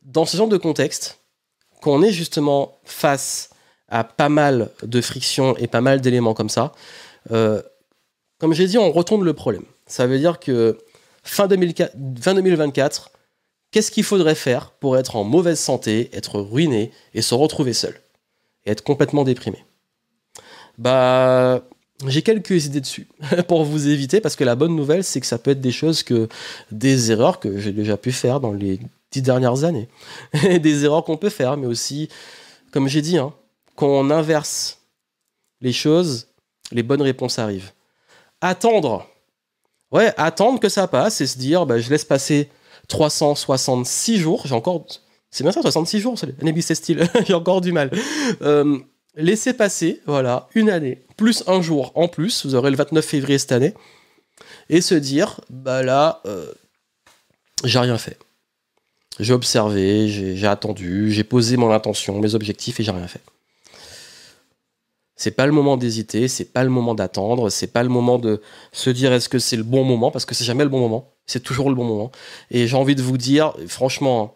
dans ce genre de contexte, qu'on est justement face à pas mal de frictions et pas mal d'éléments comme ça, euh, comme j'ai dit, on retourne le problème. Ça veut dire que fin, fin 2024, qu'est-ce qu'il faudrait faire pour être en mauvaise santé, être ruiné et se retrouver seul et être complètement déprimé Bah, j'ai quelques idées dessus pour vous éviter parce que la bonne nouvelle, c'est que ça peut être des choses que des erreurs que j'ai déjà pu faire dans les dix dernières années, et des erreurs qu'on peut faire, mais aussi, comme j'ai dit, hein, quand on inverse les choses, les bonnes réponses arrivent. Attendre. Ouais, attendre que ça passe et se dire, bah, je laisse passer 366 jours, j'ai encore... C'est bien ça, 66 jours, l'année bissextile, j'ai encore du mal. Euh, laissez passer, voilà, une année, plus un jour en plus, vous aurez le 29 février cette année, et se dire, bah là, euh, j'ai rien fait. J'ai observé, j'ai attendu, j'ai posé mon intention, mes objectifs et j'ai rien fait. C'est pas le moment d'hésiter, c'est pas le moment d'attendre, c'est pas le moment de se dire est-ce que c'est le bon moment, parce que c'est jamais le bon moment, c'est toujours le bon moment. Et j'ai envie de vous dire, franchement,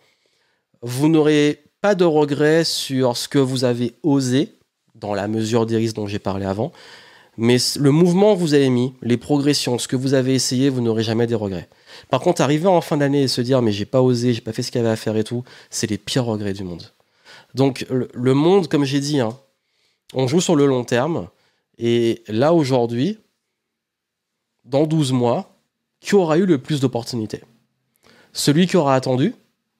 vous n'aurez pas de regrets sur ce que vous avez osé, dans la mesure des risques dont j'ai parlé avant, mais le mouvement que vous avez mis, les progressions, ce que vous avez essayé, vous n'aurez jamais des regrets. Par contre, arriver en fin d'année et se dire mais j'ai pas osé, j'ai pas fait ce qu'il y avait à faire et tout, c'est les pires regrets du monde. Donc le monde, comme j'ai dit, hein, on joue sur le long terme. Et là, aujourd'hui, dans 12 mois, qui aura eu le plus d'opportunités Celui qui aura attendu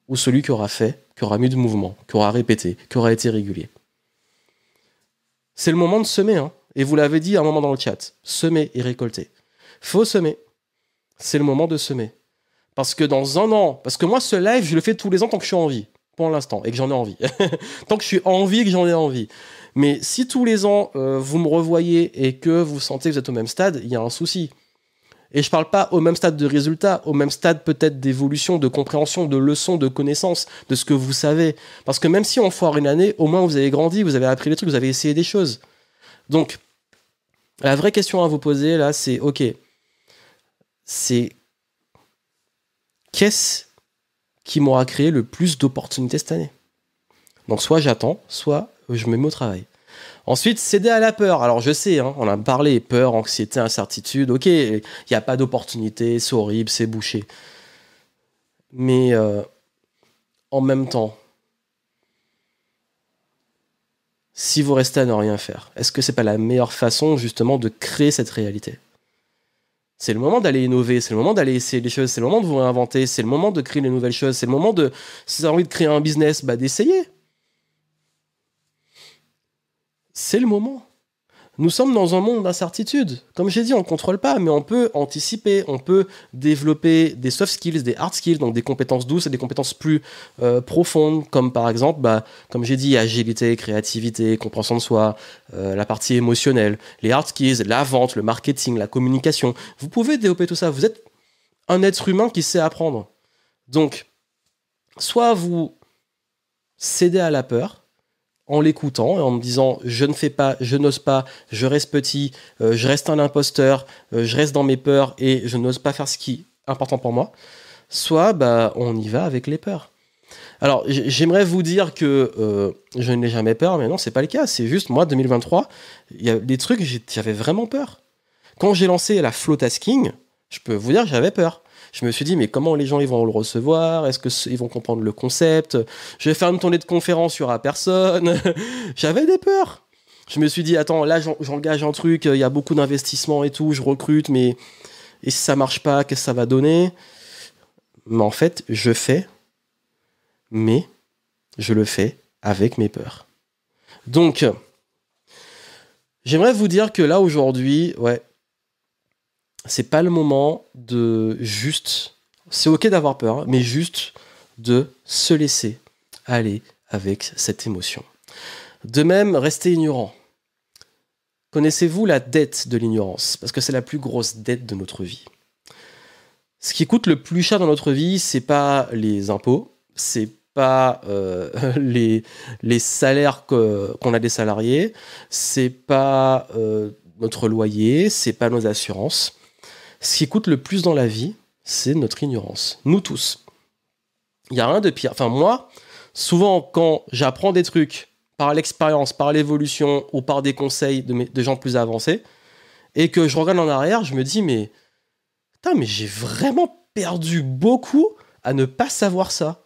ou celui qui aura fait, qui aura mis de mouvement, qui aura répété, qui aura été régulier C'est le moment de semer. Hein. Et vous l'avez dit à un moment dans le chat, semer et récolter. Faut semer c'est le moment de semer. Parce que dans un an, parce que moi, ce live, je le fais tous les ans tant que je suis en vie, pour l'instant, et que j'en ai envie. tant que je suis en vie que j'en ai envie. Mais si tous les ans, euh, vous me revoyez et que vous sentez que vous êtes au même stade, il y a un souci. Et je ne parle pas au même stade de résultat, au même stade peut-être d'évolution, de compréhension, de leçons, de connaissance, de ce que vous savez. Parce que même si on foire une année, au moins vous avez grandi, vous avez appris les trucs, vous avez essayé des choses. Donc, la vraie question à vous poser là, c'est ok, c'est qu'est-ce qui m'aura créé le plus d'opportunités cette année Donc soit j'attends, soit je me mets au travail. Ensuite, céder à la peur. Alors je sais, hein, on a parlé, peur, anxiété, incertitude, ok, il n'y a pas d'opportunité, c'est horrible, c'est bouché. Mais euh, en même temps, si vous restez à ne rien faire, est-ce que c'est pas la meilleure façon justement de créer cette réalité c'est le moment d'aller innover, c'est le moment d'aller essayer des choses, c'est le moment de vous réinventer, c'est le moment de créer les nouvelles choses, c'est le moment de, si vous avez envie de créer un business, bah d'essayer. C'est le moment nous sommes dans un monde d'incertitude. Comme j'ai dit, on ne contrôle pas, mais on peut anticiper, on peut développer des soft skills, des hard skills, donc des compétences douces et des compétences plus euh, profondes, comme par exemple, bah, comme j'ai dit, agilité, créativité, compréhension de soi, euh, la partie émotionnelle, les hard skills, la vente, le marketing, la communication. Vous pouvez développer tout ça. Vous êtes un être humain qui sait apprendre. Donc, soit vous cédez à la peur, en l'écoutant et en me disant je ne fais pas, je n'ose pas, je reste petit, euh, je reste un imposteur, euh, je reste dans mes peurs et je n'ose pas faire ce qui est important pour moi. Soit bah, on y va avec les peurs. Alors j'aimerais vous dire que euh, je n'ai jamais peur, mais non, c'est pas le cas. C'est juste moi 2023, il y a des trucs j'avais vraiment peur. Quand j'ai lancé la flow je peux vous dire que j'avais peur je me suis dit, mais comment les gens ils vont le recevoir Est-ce qu'ils vont comprendre le concept Je vais faire une tournée de conférence, sur à personne. J'avais des peurs. Je me suis dit, attends, là, j'engage un truc, il y a beaucoup d'investissements et tout, je recrute, mais et si ça marche pas, qu'est-ce que ça va donner Mais en fait, je fais, mais je le fais avec mes peurs. Donc, j'aimerais vous dire que là, aujourd'hui, ouais, c'est pas le moment de juste. C'est ok d'avoir peur, mais juste de se laisser aller avec cette émotion. De même, restez ignorant. Connaissez-vous la dette de l'ignorance Parce que c'est la plus grosse dette de notre vie. Ce qui coûte le plus cher dans notre vie, c'est pas les impôts, c'est pas euh, les, salaires qu'on a des salariés, c'est pas euh, notre loyer, c'est pas nos assurances, ce qui coûte le plus dans la vie, c'est notre ignorance. Nous tous. Il n'y a rien de pire. Enfin, moi, souvent, quand j'apprends des trucs par l'expérience, par l'évolution ou par des conseils de, gens plus avancés, et que je regarde en arrière, je me dis, mais. mais j'ai vraiment perdu beaucoup à ne pas savoir ça.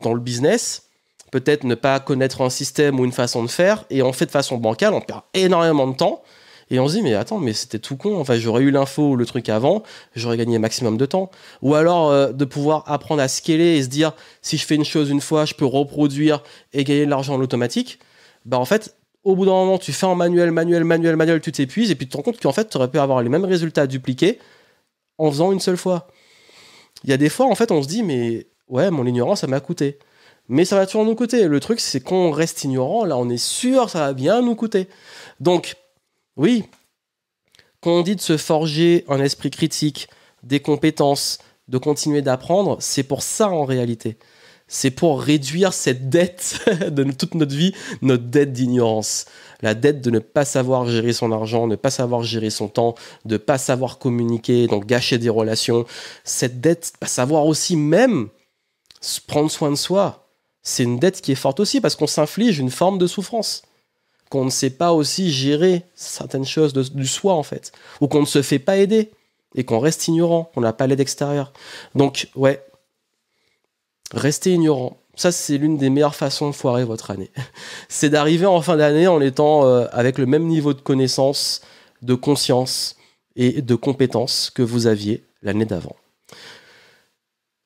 Dans le business, peut-être ne pas connaître un système ou une façon de faire, et en fait de façon bancale, on perd énormément de temps et on se dit, mais attends, mais c'était tout con. Enfin, j'aurais eu l'info le truc avant, j'aurais gagné un maximum de temps. Ou alors euh, de pouvoir apprendre à scaler et se dire, si je fais une chose une fois, je peux reproduire et gagner de l'argent en automatique. Bah en fait, au bout d'un moment, tu fais en manuel, manuel, manuel, manuel, tu t'épuises et puis tu te rends compte qu'en fait, tu aurais pu avoir les mêmes résultats dupliqués en faisant une seule fois. Il y a des fois, en fait, on se dit, mais ouais, mon ignorance, ça m'a coûté. Mais ça va toujours nous coûter. Le truc, c'est qu'on reste ignorant, là, on est sûr, ça va bien nous coûter. Donc, oui. Quand on dit de se forger un esprit critique, des compétences, de continuer d'apprendre, c'est pour ça en réalité. C'est pour réduire cette dette de toute notre vie, notre dette d'ignorance. La dette de ne pas savoir gérer son argent, de ne pas savoir gérer son temps, de ne pas savoir communiquer, donc gâcher des relations. Cette dette, pas savoir aussi même prendre soin de soi. C'est une dette qui est forte aussi parce qu'on s'inflige une forme de souffrance qu'on ne sait pas aussi gérer certaines choses du soi en fait, ou qu'on ne se fait pas aider et qu'on reste ignorant, qu'on n'a pas l'aide extérieure. Donc ouais, rester ignorant. Ça c'est l'une des meilleures façons de foirer votre année. c'est d'arriver en fin d'année en étant euh, avec le même niveau de connaissance, de conscience et de compétence que vous aviez l'année d'avant.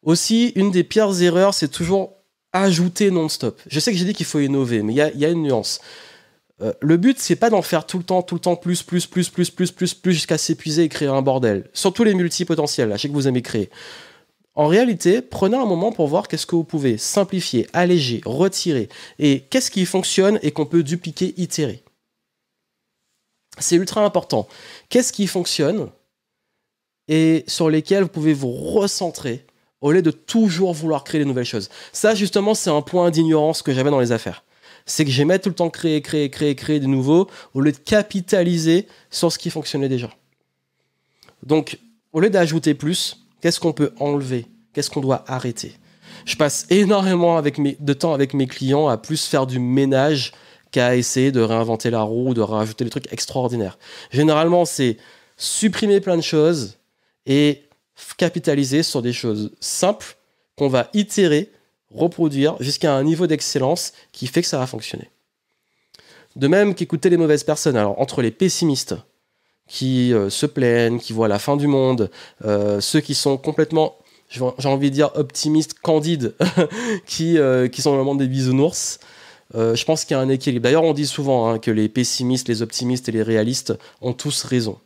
Aussi, une des pires erreurs, c'est toujours ajouter non-stop. Je sais que j'ai dit qu'il faut innover, mais il y a une nuance. Euh, le but, c'est pas d'en faire tout le temps, tout le temps, plus, plus, plus, plus, plus, plus, plus, jusqu'à s'épuiser et créer un bordel. Surtout les multipotentiels, là, je sais que vous aimez créer. En réalité, prenez un moment pour voir qu'est-ce que vous pouvez simplifier, alléger, retirer, et qu'est-ce qui fonctionne et qu'on peut dupliquer, itérer. C'est ultra important. Qu'est-ce qui fonctionne et sur lesquels vous pouvez vous recentrer au lieu de toujours vouloir créer des nouvelles choses. Ça, justement, c'est un point d'ignorance que j'avais dans les affaires c'est que j'aimais tout le temps créer, créer, créer, créer de nouveau, au lieu de capitaliser sur ce qui fonctionnait déjà. Donc, au lieu d'ajouter plus, qu'est-ce qu'on peut enlever Qu'est-ce qu'on doit arrêter Je passe énormément de temps avec mes clients à plus faire du ménage qu'à essayer de réinventer la roue, ou de rajouter des trucs extraordinaires. Généralement, c'est supprimer plein de choses et capitaliser sur des choses simples qu'on va itérer reproduire jusqu'à un niveau d'excellence qui fait que ça va fonctionner. De même qu'écouter les mauvaises personnes. Alors, entre les pessimistes qui euh, se plaignent, qui voient la fin du monde, euh, ceux qui sont complètement, j'ai envie de dire, optimistes, candides, qui, euh, qui sont vraiment le des bisounours, je pense qu'il y a un équilibre. D'ailleurs, on dit souvent hein, que les pessimistes, les optimistes et les réalistes ont tous raison.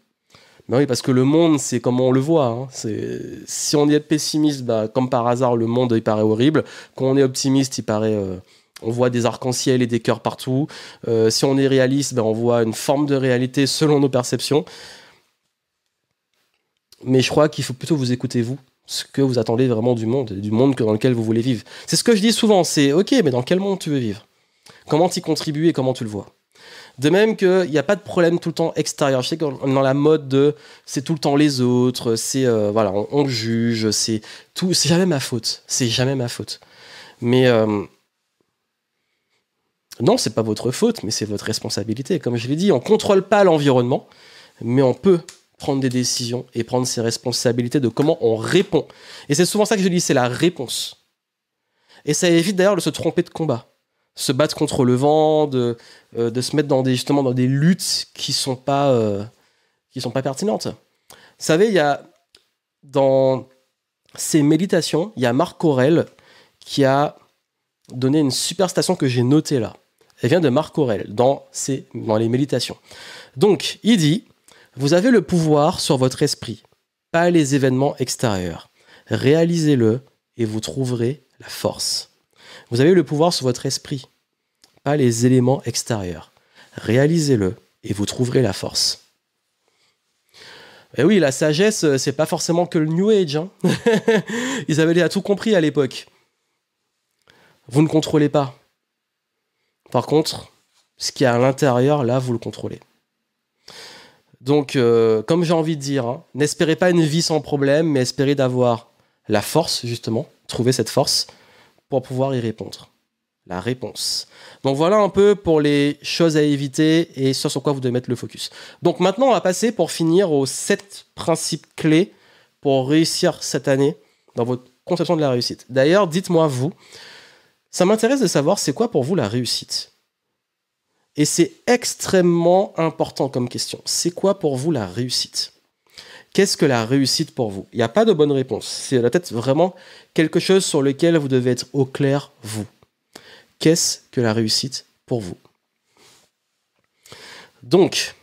Ben oui, parce que le monde, c'est comme on le voit. Hein. C'est... Si on est pessimiste, bah, comme par hasard, le monde, il paraît horrible. Quand on est optimiste, il paraît... Euh, on voit des arcs-en-ciel et des cœurs partout. Euh, si on est réaliste, bah, on voit une forme de réalité selon nos perceptions. Mais je crois qu'il faut plutôt vous écouter, vous, ce que vous attendez vraiment du monde, du monde dans lequel vous voulez vivre. C'est ce que je dis souvent, c'est OK, mais dans quel monde tu veux vivre Comment y contribues et comment tu le vois de même qu'il n'y a pas de problème tout le temps extérieur. Je sais dans la mode de c'est tout le temps les autres, c'est euh, voilà, on, juge, c'est tout, c'est jamais ma faute, c'est jamais ma faute. Mais euh, non, c'est pas votre faute, mais c'est votre responsabilité. Comme je l'ai dit, on contrôle pas l'environnement, mais on peut prendre des décisions et prendre ses responsabilités de comment on répond. Et c'est souvent ça que je dis, c'est la réponse. Et ça évite d'ailleurs de se tromper de combat se battre contre le vent, euh, de, se mettre dans des, justement dans des luttes qui sont pas, euh, qui sont pas pertinentes. Vous savez, il y a dans ces méditations, il y a Marc Aurel qui a donné une super que j'ai notée là. Elle vient de Marc Aurel dans, dans les méditations. Donc, il dit Vous avez le pouvoir sur votre esprit, pas les événements extérieurs. Réalisez-le et vous trouverez la force. Vous avez le pouvoir sur votre esprit, pas les éléments extérieurs. Réalisez-le et vous trouverez la force. Et eh oui, la sagesse, euh, c'est pas forcément que le New Age. Hein. Ils avaient tout compris à l'époque. Vous ne contrôlez pas. Par contre, ce qui est à l'intérieur, là, vous le contrôlez. Donc, euh, comme j'ai envie de dire, hein, n'espérez pas une vie sans problème, mais espérez d'avoir la force, justement, trouver cette force pour pouvoir y répondre La réponse. Donc voilà un peu pour les choses à éviter et ce sur quoi vous devez mettre le focus. Donc maintenant, on va passer pour finir aux sept principes clés pour réussir cette année dans votre conception de la réussite. D'ailleurs, dites-moi vous, ça m'intéresse de savoir c'est quoi pour vous la réussite Et c'est extrêmement important comme question. C'est quoi pour vous la réussite Qu'est-ce que la réussite pour vous Il n'y a pas de bonne réponse. C'est peut-être vraiment quelque chose sur lequel vous devez être au clair, vous. Qu'est-ce que la réussite pour vous Donc,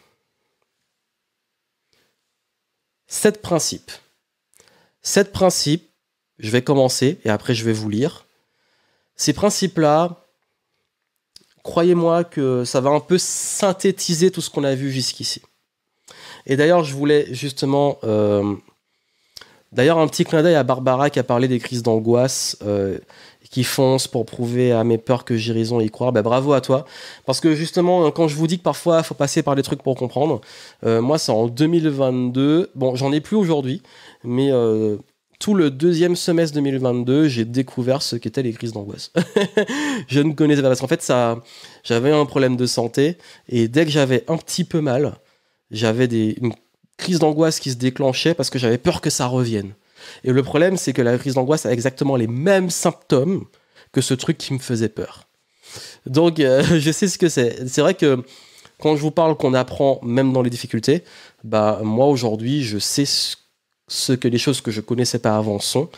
sept principes. Sept principes, je vais commencer et après je vais vous lire. Ces principes-là, croyez-moi que ça va un peu synthétiser tout ce qu'on a vu jusqu'ici. Et d'ailleurs, je voulais justement. Euh, d'ailleurs, un petit clin d'œil à Barbara qui a parlé des crises d'angoisse. Euh, qui fonce pour prouver à mes peurs que j'ai raison et y croire, ben, bravo à toi. Parce que justement, euh, quand je vous dis que parfois, il faut passer par des trucs pour comprendre, moi, c'est en 2022. Bon, j'en ai plus aujourd'hui, mais tout le deuxième semestre 2022, j'ai découvert ce qu'étaient les crises d'angoisse. je ne connaissais pas, parce qu'en fait, ça, j'avais un problème de santé, et dès que j'avais un petit peu mal, j'avais des, une crise d'angoisse qui se déclenchait parce que j'avais peur que ça revienne. Et le problème, c'est que la crise d'angoisse a exactement les mêmes symptômes que ce truc qui me faisait peur. Donc, euh, je sais ce que c'est. C'est vrai que quand je vous parle qu'on apprend même dans les difficultés, bah moi aujourd'hui, je sais ce ce que les choses que je connaissais pas avant sont.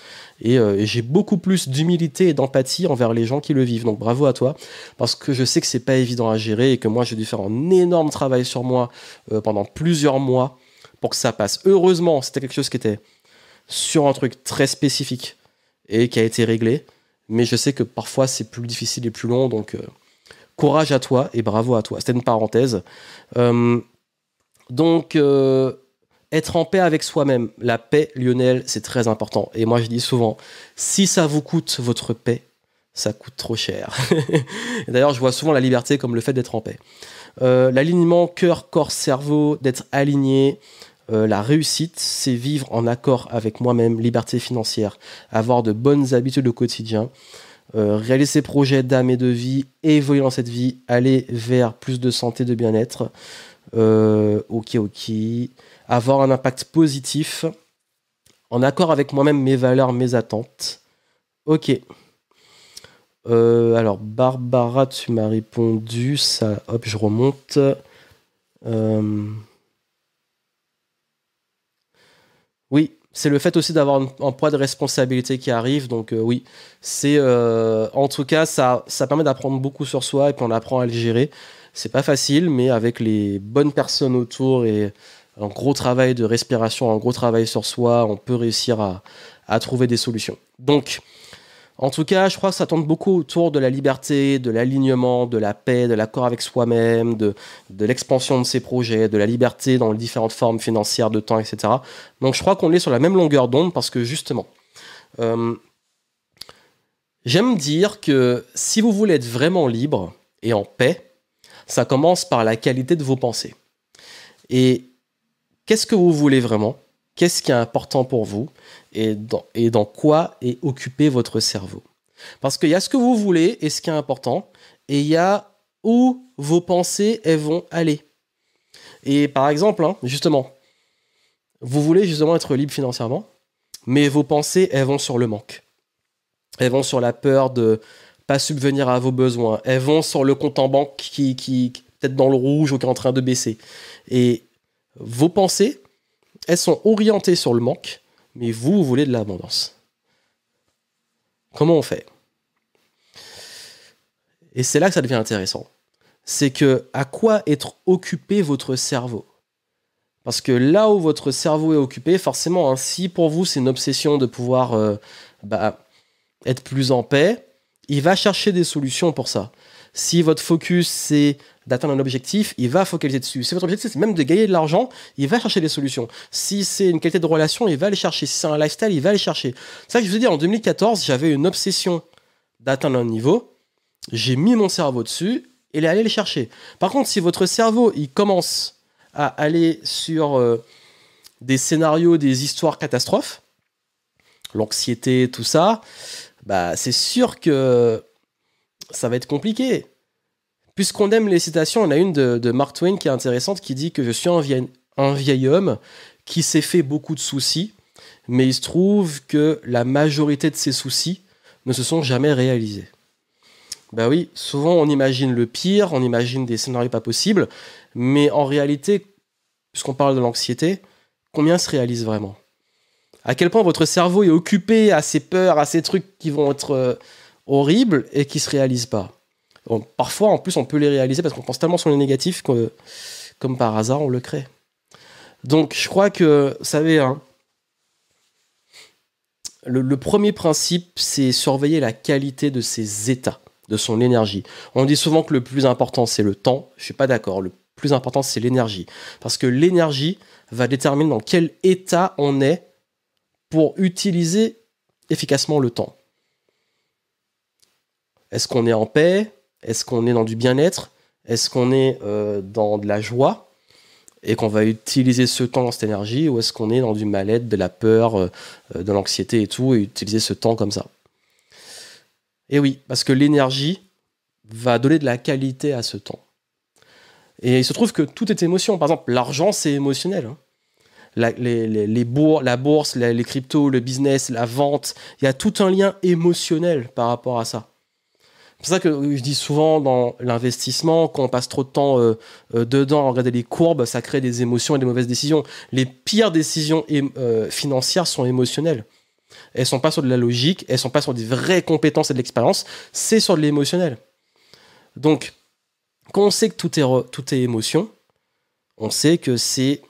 Euh, et, j'ai beaucoup plus d'humilité et d'empathie envers les gens qui le vivent. Donc bravo à toi, parce que je sais que c'est pas évident à gérer et que moi j'ai dû faire un énorme travail sur moi euh, pendant plusieurs mois pour que ça passe. Heureusement, c'était quelque chose qui était sur un truc très spécifique et qui a été réglé. Mais je sais que parfois c'est plus difficile et plus long. Donc euh, courage à toi et bravo à toi. C'était une parenthèse. donc être en paix avec soi-même. La paix, Lionel, c'est très important. Et moi, je dis souvent, si ça vous coûte votre paix, ça coûte trop cher. D'ailleurs, je vois souvent la liberté comme le fait d'être en paix. Euh, l'alignement cœur, corps, cerveau, d'être aligné, euh, la réussite, c'est vivre en accord avec moi-même, liberté financière, avoir de bonnes habitudes au quotidien, euh, réaliser ses projets d'âme et de vie, évoluer dans cette vie, aller vers plus de santé, de bien-être. ok, ok avoir un impact positif, en accord avec moi-même, mes valeurs, mes attentes. Ok. Euh, alors, Barbara, tu m'as répondu. Ça, hop, je remonte. Euh, oui, c'est le fait aussi d'avoir un poids de responsabilité qui arrive. Donc euh, oui, c'est en tout cas ça, ça permet d'apprendre beaucoup sur soi et qu'on apprend à le gérer. C'est pas facile, mais avec les bonnes personnes autour et un gros travail de respiration, un gros travail sur soi, on peut réussir à, trouver des solutions. Donc, en tout cas, je crois que ça tourne beaucoup autour de la liberté, de l'alignement, de la paix, de l'accord avec soi-même, de, l'expansion de ses projets, de la liberté dans les différentes formes financières, de temps, etc. Donc je crois qu'on est sur la même longueur d'onde parce que justement, euh, j'aime dire que si vous voulez être vraiment libre et en paix, ça commence par la qualité de vos pensées. Et qu'est-ce que vous voulez vraiment, qu'est-ce qui est important pour vous et dans, quoi est occupé votre cerveau. Parce qu'il y a ce que vous voulez et ce qui est important, et il y a où vos pensées elles vont aller. Et par exemple, hein, justement, vous voulez justement être libre financièrement, mais vos pensées elles vont sur le manque. Elles vont sur la peur de pas subvenir à vos besoins. Elles vont sur le compte en banque qui, qui peut-être dans le rouge ou qui est en train de baisser. Et vos pensées, elles sont orientées sur le manque, mais vous, vous voulez de l'abondance. Comment on fait Et c'est là que ça devient intéressant. C'est que à quoi être occupé votre cerveau Parce que là où votre cerveau est occupé, forcément, ainsi hein, si pour vous c'est une obsession de pouvoir euh, bah, être plus en paix, il va chercher des solutions pour ça. Si votre focus, c'est d'atteindre un objectif, il va focaliser dessus. Si votre objectif, c'est même de gagner de l'argent, il va chercher des solutions. Si c'est une qualité de relation, il va les chercher. Si c'est un lifestyle, il va aller chercher. Ça, je veux dire. en 2014, j'avais une obsession d'atteindre un niveau. J'ai mis mon cerveau dessus et allé les chercher. Par contre, si votre cerveau, il commence à aller sur euh, des scénarios, des histoires catastrophes, l'anxiété, tout ça, bah, c'est sûr que ça va être compliqué. Puisqu'on aime les citations, on a une de, Mark Twain qui est intéressante, qui dit que je suis un vieil, homme qui s'est fait beaucoup de soucis, mais il se trouve que la majorité de ses soucis ne se sont jamais réalisés. Ben oui, souvent on imagine le pire, on imagine des scénarios pas possibles, mais en réalité, puisqu'on parle de l'anxiété, combien se réalise vraiment À quel point votre cerveau est occupé à ces peurs, à ces trucs qui vont être euh, horrible et qui se réalisent pas. parfois, en plus, on peut les réaliser parce qu'on pense tellement sur les négatifs que, comme par hasard, on le crée. Donc, je crois que, vous savez, hein, le, premier principe, c'est surveiller la qualité de ses états, de son énergie. On dit souvent que le plus important, c'est le temps. Je ne suis pas d'accord. Le plus important, c'est l'énergie. Parce que l'énergie va déterminer dans quel état on est pour utiliser efficacement le temps. Est-ce qu'on est en paix Est-ce qu'on est dans du bien-être Est-ce qu'on est, euh, dans de la joie et qu'on va utiliser ce temps, cette énergie, ou est-ce qu'on est dans du mal-être, de la peur, euh, de l'anxiété et tout, et utiliser ce temps comme ça Et oui, parce que l'énergie va donner de la qualité à ce temps. Et il se trouve que tout est émotion. Par exemple, l'argent, c'est émotionnel. Hein. La, les, bourse, les cryptos, le business, la vente. Il y a tout un lien émotionnel par rapport à ça. C'est ça que je dis souvent dans l'investissement, quand on passe trop de temps euh, euh, dedans à regarder les courbes, ça crée des émotions et des mauvaises décisions. Les pires décisions euh, financières sont émotionnelles. Elles sont pas sur de la logique, elles sont pas sur des vraies compétences et de l'expérience, c'est sur de l'émotionnel. Donc, quand on sait que tout est, tout est émotion, on sait que c'est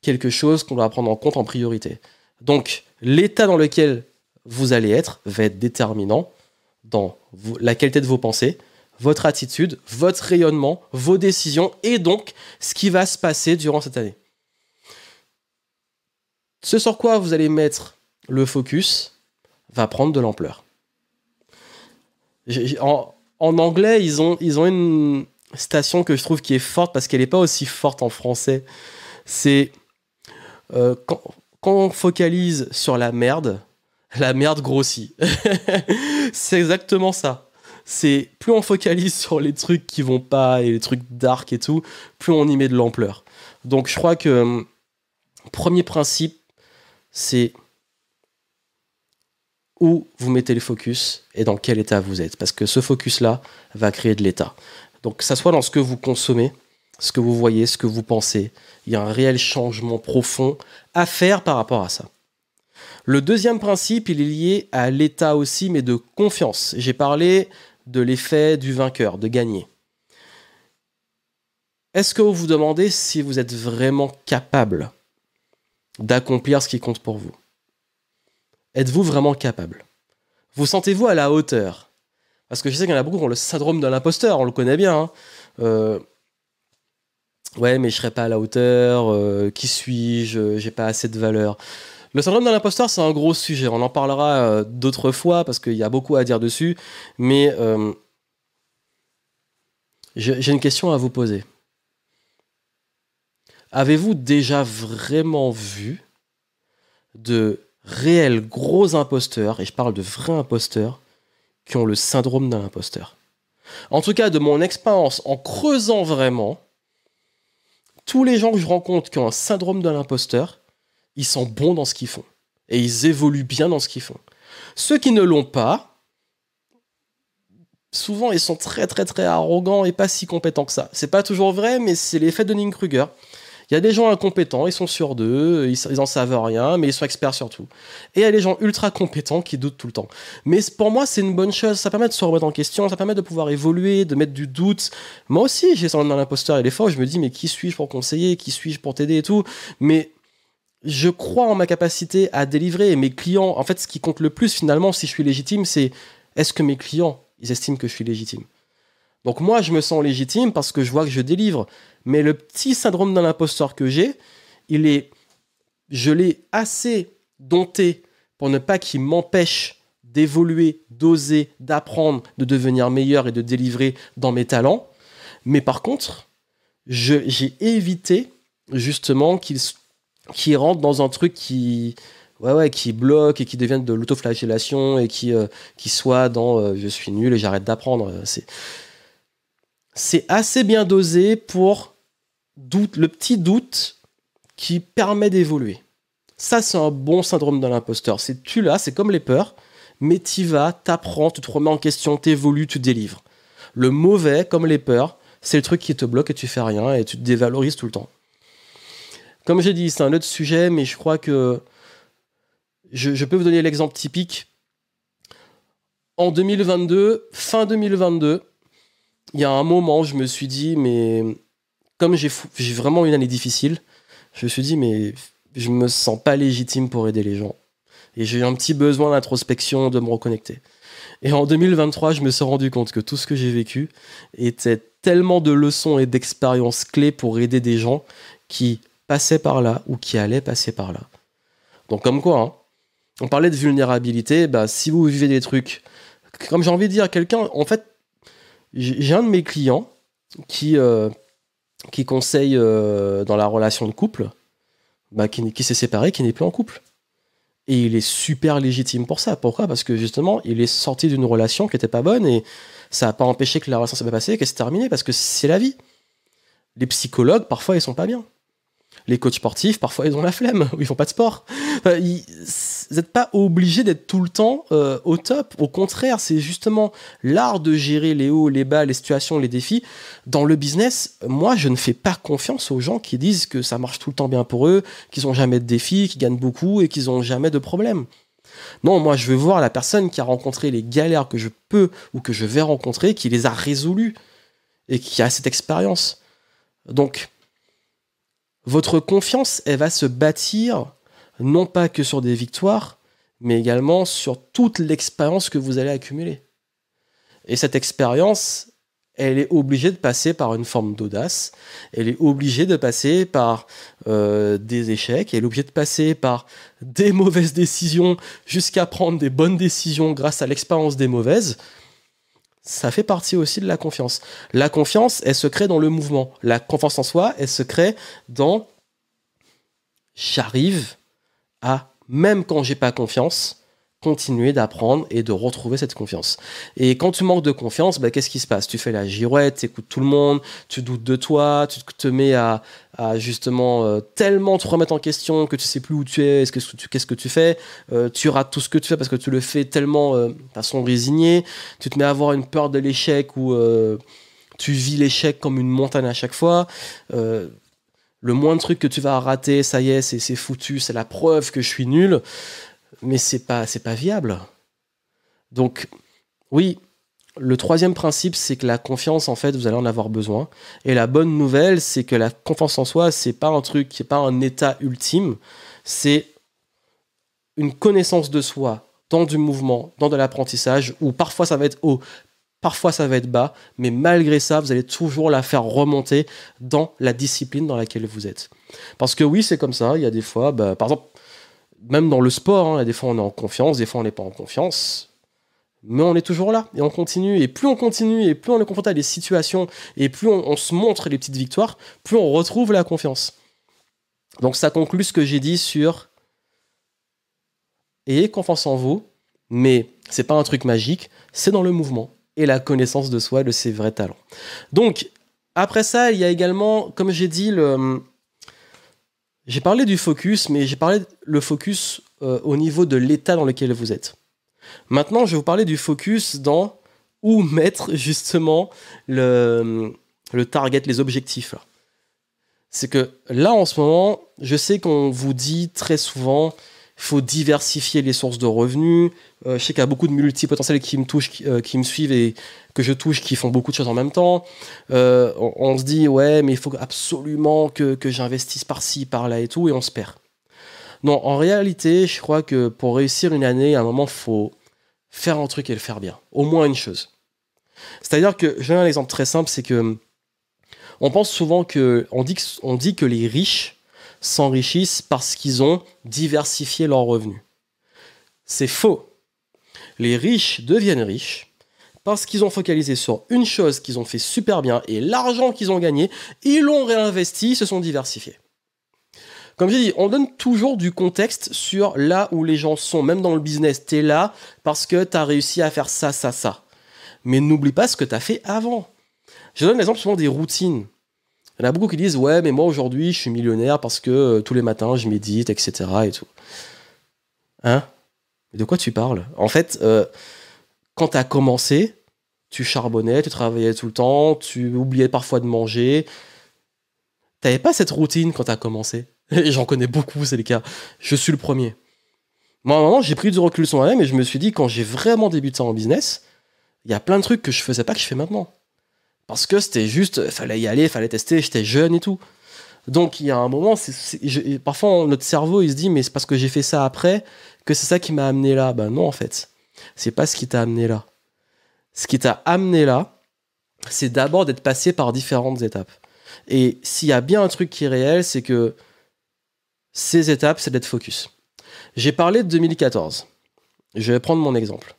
quelque chose qu'on doit prendre en compte en priorité. Donc, l'état dans lequel vous allez être va être déterminant dans la qualité de vos pensées, votre attitude, votre rayonnement, vos décisions et donc ce qui va se passer durant cette année. Ce sur quoi vous allez mettre le focus va prendre de l'ampleur. En, anglais, ils ont, ils ont une station que je trouve qui est forte parce qu'elle n'est pas aussi forte en français. C'est euh, quand on focalise sur la merde, la merde grossit. c'est exactement ça. C'est plus on focalise sur les trucs qui vont pas et les trucs dark et tout, plus on y met de l'ampleur. Donc je crois que hum, premier principe, c'est où vous mettez le focus et dans quel état vous êtes. Parce que ce focus-là va créer de l'état. Donc que ce soit dans ce que vous consommez, ce que vous voyez, ce que vous pensez, il y a un réel changement profond à faire par rapport à ça. Le deuxième principe, il est lié à l'état aussi, mais de confiance. J'ai parlé de l'effet du vainqueur, de gagner. Est-ce que vous vous demandez si vous êtes vraiment capable d'accomplir ce qui compte pour vous Êtes-vous vraiment capable Vous sentez-vous à la hauteur Parce que je sais qu'il y en a beaucoup qui ont le syndrome de l'imposteur, on le connaît bien. Hein. Euh, ouais, mais je serais pas à la hauteur, euh, qui suis-je, j'ai pas assez de valeur. Le syndrome de l'imposteur, c'est un gros sujet. On en parlera euh, d'autres fois parce qu'il y a beaucoup à dire dessus. Mais euh, j'ai une question à vous poser. Avez-vous déjà vraiment vu de réels gros imposteurs, et je parle de vrais imposteurs, qui ont le syndrome d'un imposteur En tout cas, de mon expérience, en creusant vraiment, tous les gens que je rencontre qui ont un syndrome de l'imposteur, ils sont bons dans ce qu'ils font. Et ils évoluent bien dans ce qu'ils font. Ceux qui ne l'ont pas, souvent ils sont très très très arrogants et pas si compétents que ça. C'est pas toujours vrai, mais c'est l'effet de Ning Kruger. Il y a des gens incompétents, ils sont sûrs d'eux, ils, n'en savent rien, mais ils sont experts tout. Et il y a des gens ultra compétents qui doutent tout le temps. Mais pour moi, c'est une bonne chose, ça permet de se remettre en question, ça permet de pouvoir évoluer, de mettre du doute. Moi aussi, j'ai syndrome dans l'imposteur et l'effort. je me dis, mais qui suis-je pour conseiller, qui suis-je pour t'aider et tout. Mais je crois en ma capacité à délivrer. mes clients, en fait, ce qui compte le plus finalement, si je suis légitime, c'est est-ce que mes clients, ils estiment que je suis légitime Donc moi, je me sens légitime parce que je vois que je délivre. Mais le petit syndrome d'un imposteur que j'ai, il est, je l'ai assez dompté pour ne pas qu'il m'empêche d'évoluer, d'oser, d'apprendre, de devenir meilleur et de délivrer dans mes talents. Mais par contre, j'ai évité justement qu'il qui rentre dans un truc qui ouais qui bloque et qui devient de l'autoflagellation et qui euh, qui soit dans euh, je suis nul et j'arrête d'apprendre c'est c'est assez bien dosé pour doute le petit doute qui permet d'évoluer ça c'est un bon syndrome de l'imposteur c'est tu l'as c'est comme les peurs mais t'y vas t'apprends tu te remets en question tu évolues, tu délivres le mauvais comme les peurs c'est le truc qui te bloque et tu fais rien et tu te dévalorises tout le temps comme j'ai dit, c'est un autre sujet, mais je crois que je, peux vous donner l'exemple typique. En 2022, fin 2022, il y a un moment, je me suis dit, mais comme j'ai vraiment une année difficile, je me suis dit, mais je me sens pas légitime pour aider les gens. Et j'ai eu un petit besoin d'introspection, de me reconnecter. Et en 2023, je me suis rendu compte que tout ce que j'ai vécu était tellement de leçons et d'expériences clés pour aider des gens qui passait par là ou qui allait passer par là. Donc comme quoi, hein, on parlait de vulnérabilité, bah, si vous vivez des trucs, comme j'ai envie de dire quelqu'un, en fait, j'ai un de mes clients qui, euh, qui conseille euh, dans la relation de couple, bah, qui, s'est séparé, qui n'est plus en couple. Et il est super légitime pour ça. Pourquoi Parce que justement, il est sorti d'une relation qui n'était pas bonne et ça n'a pas empêché que la relation s'est pas passée, qu'elle s'est terminée, parce que c'est la vie. Les psychologues, parfois, ils sont pas bien les coachs sportifs, parfois, ils ont la flemme, ou ils font pas de sport. vous n'êtes pas obligé d'être tout le temps euh, au top. Au contraire, c'est justement l'art de gérer les hauts, les bas, les situations, les défis. Dans le business, moi, je ne fais pas confiance aux gens qui disent que ça marche tout le temps bien pour eux, qu'ils n'ont jamais de défis, qu'ils gagnent beaucoup et qu'ils n'ont jamais de problèmes. Non, moi, je veux voir la personne qui a rencontré les galères que je peux ou que je vais rencontrer, qui les a résolues et qui a cette expérience. Donc, votre confiance, elle va se bâtir non pas que sur des victoires, mais également sur toute l'expérience que vous allez accumuler. Et cette expérience, elle est obligée de passer par une forme d'audace, elle est obligée de passer par euh, des échecs, elle est obligée de passer par des mauvaises décisions jusqu'à prendre des bonnes décisions grâce à l'expérience des mauvaises ça fait partie aussi de la confiance. La confiance, elle se crée dans le mouvement. La confiance en soi, elle se crée dans j'arrive à, même quand j'ai pas confiance, continuer d'apprendre et de retrouver cette confiance. Et quand tu manques de confiance, bah, qu'est-ce qui se passe Tu fais la girouette, tu écoutes tout le monde, tu doutes de toi, tu te mets à, à justement euh, tellement te remettre en question que tu sais plus où tu es, ce que qu'est-ce que tu fais, euh, tu rates tout ce que tu fais parce que tu le fais tellement euh, de façon résignée, tu te mets à avoir une peur de l'échec où tu vis l'échec comme une montagne à chaque fois. le moindre truc que tu vas rater, ça y est, c'est, c'est foutu, c'est la preuve que je suis nul, mais c'est pas c'est pas viable. Donc oui, le troisième principe, c'est que la confiance, en fait, vous allez en avoir besoin. Et la bonne nouvelle, c'est que la confiance en soi, c'est pas un truc, c'est pas un état ultime, c'est une connaissance de soi dans du mouvement, dans de l'apprentissage, où parfois ça va être haut, parfois ça va être bas, mais malgré ça, vous allez toujours la faire remonter dans la discipline dans laquelle vous êtes. Parce que oui, c'est comme ça, il y a des fois, bah, par exemple, même dans le sport, hein, des fois on est en confiance, des fois on n'est pas en confiance, mais on est toujours là et on continue. Et plus on continue et plus on est confronté à des situations et plus on, se montre les petites victoires, plus on retrouve la confiance. Donc ça conclut ce que j'ai dit sur ayez confiance en vous, mais c'est pas un truc magique, c'est dans le mouvement et la connaissance de soi, de ses vrais talents. Donc après ça, il y a également, comme j'ai dit, le j'ai parlé du focus, mais j'ai parlé le focus euh, au niveau de l'état dans lequel vous êtes. Maintenant, je vais vous parler du focus dans où mettre justement le, le target, les objectifs. C'est que là, en ce moment, je sais qu'on vous dit très souvent, faut diversifier les sources de revenus. Euh, je sais qu'il y a beaucoup de multipotentiels qui me touchent, euh, qui, me suivent et que je touche, qui font beaucoup de choses en même temps. Euh, on, se dit, ouais, mais il faut absolument que, que j'investisse par-ci, par-là et tout, et on se perd. Non, en réalité, je crois que pour réussir une année, à un moment, faut faire un truc et le faire bien. Au moins une chose. C'est-à-dire que, j'ai un exemple très simple, c'est que on pense souvent que, on dit que, dit que les riches s'enrichissent parce qu'ils ont diversifié leurs revenus. C'est faux. Les riches deviennent riches parce qu'ils ont focalisé sur une chose qu'ils ont fait super bien et l'argent qu'ils ont gagné, ils l'ont réinvesti, se sont diversifiés. Comme l'ai dit, on donne toujours du contexte sur là où les gens sont. Même dans le business, t'es là parce que t'as réussi à faire ça, ça, ça. Mais n'oublie pas ce que t'as fait avant. Je donne l'exemple souvent des routines. Il y en a beaucoup qui disent Ouais, mais moi aujourd'hui je suis millionnaire parce que euh, tous les matins je médite, etc. et tout. Hein De quoi tu parles En fait, euh, quand t'as commencé, tu charbonnais, tu travaillais tout le temps, tu oubliais parfois de manger. T'avais pas cette routine quand t'as commencé. Et j'en connais beaucoup, c'est le cas. Je suis le premier. Moi, un moment, j'ai pris du recul sur moi-même et je me suis dit, quand j'ai vraiment débuté en business, il y a plein de trucs que je faisais pas que je fais maintenant. Parce que c'était juste, fallait y aller, fallait tester, j'étais jeune et tout. Donc il y a un moment, parfois notre cerveau il se dit mais c'est parce que j'ai fait ça après que c'est ça qui m'a amené là. Ben non en fait, c'est pas ce qui t'a amené là. Ce qui t'a amené là, c'est d'abord d'être passé par différentes étapes. Et s'il y a bien un truc qui est réel, c'est que ces étapes, c'est d'être focus. J'ai parlé de 2014. Je vais prendre mon exemple.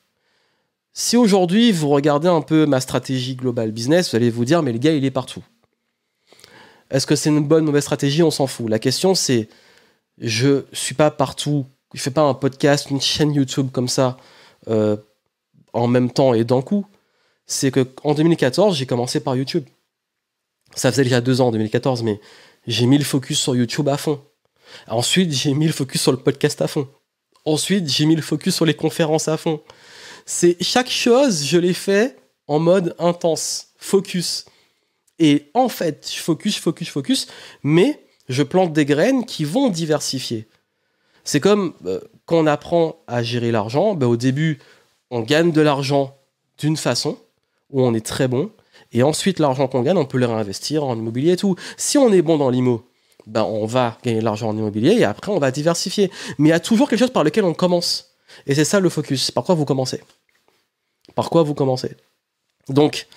Si aujourd'hui vous regardez un peu ma stratégie global business, vous allez vous dire mais le gars il est partout. Est-ce que c'est une bonne ou mauvaise stratégie On s'en fout. La question c'est je suis pas partout. Je fais pas un podcast, une chaîne YouTube comme ça euh, en même temps et d'un coup. C'est que en 2014 j'ai commencé par YouTube. Ça faisait déjà deux ans 2014, mais j'ai mis le focus sur YouTube à fond. Ensuite, j'ai mis le focus sur le podcast à fond. Ensuite, j'ai mis le focus sur les conférences à fond. C'est chaque chose, je l'ai fait en mode intense, focus. Et en fait, je focus, focus, focus, mais je plante des graines qui vont diversifier. C'est comme euh, quand on apprend à gérer l'argent, ben, au début, on gagne de l'argent d'une façon où on est très bon, et ensuite l'argent qu'on gagne, on peut le réinvestir en immobilier et tout. Si on est bon dans l'IMO, ben, on va gagner de l'argent en immobilier et après on va diversifier. Mais il y a toujours quelque chose par lequel on commence. Et c'est ça le focus. Par quoi vous commencez Par quoi vous commencez Donc,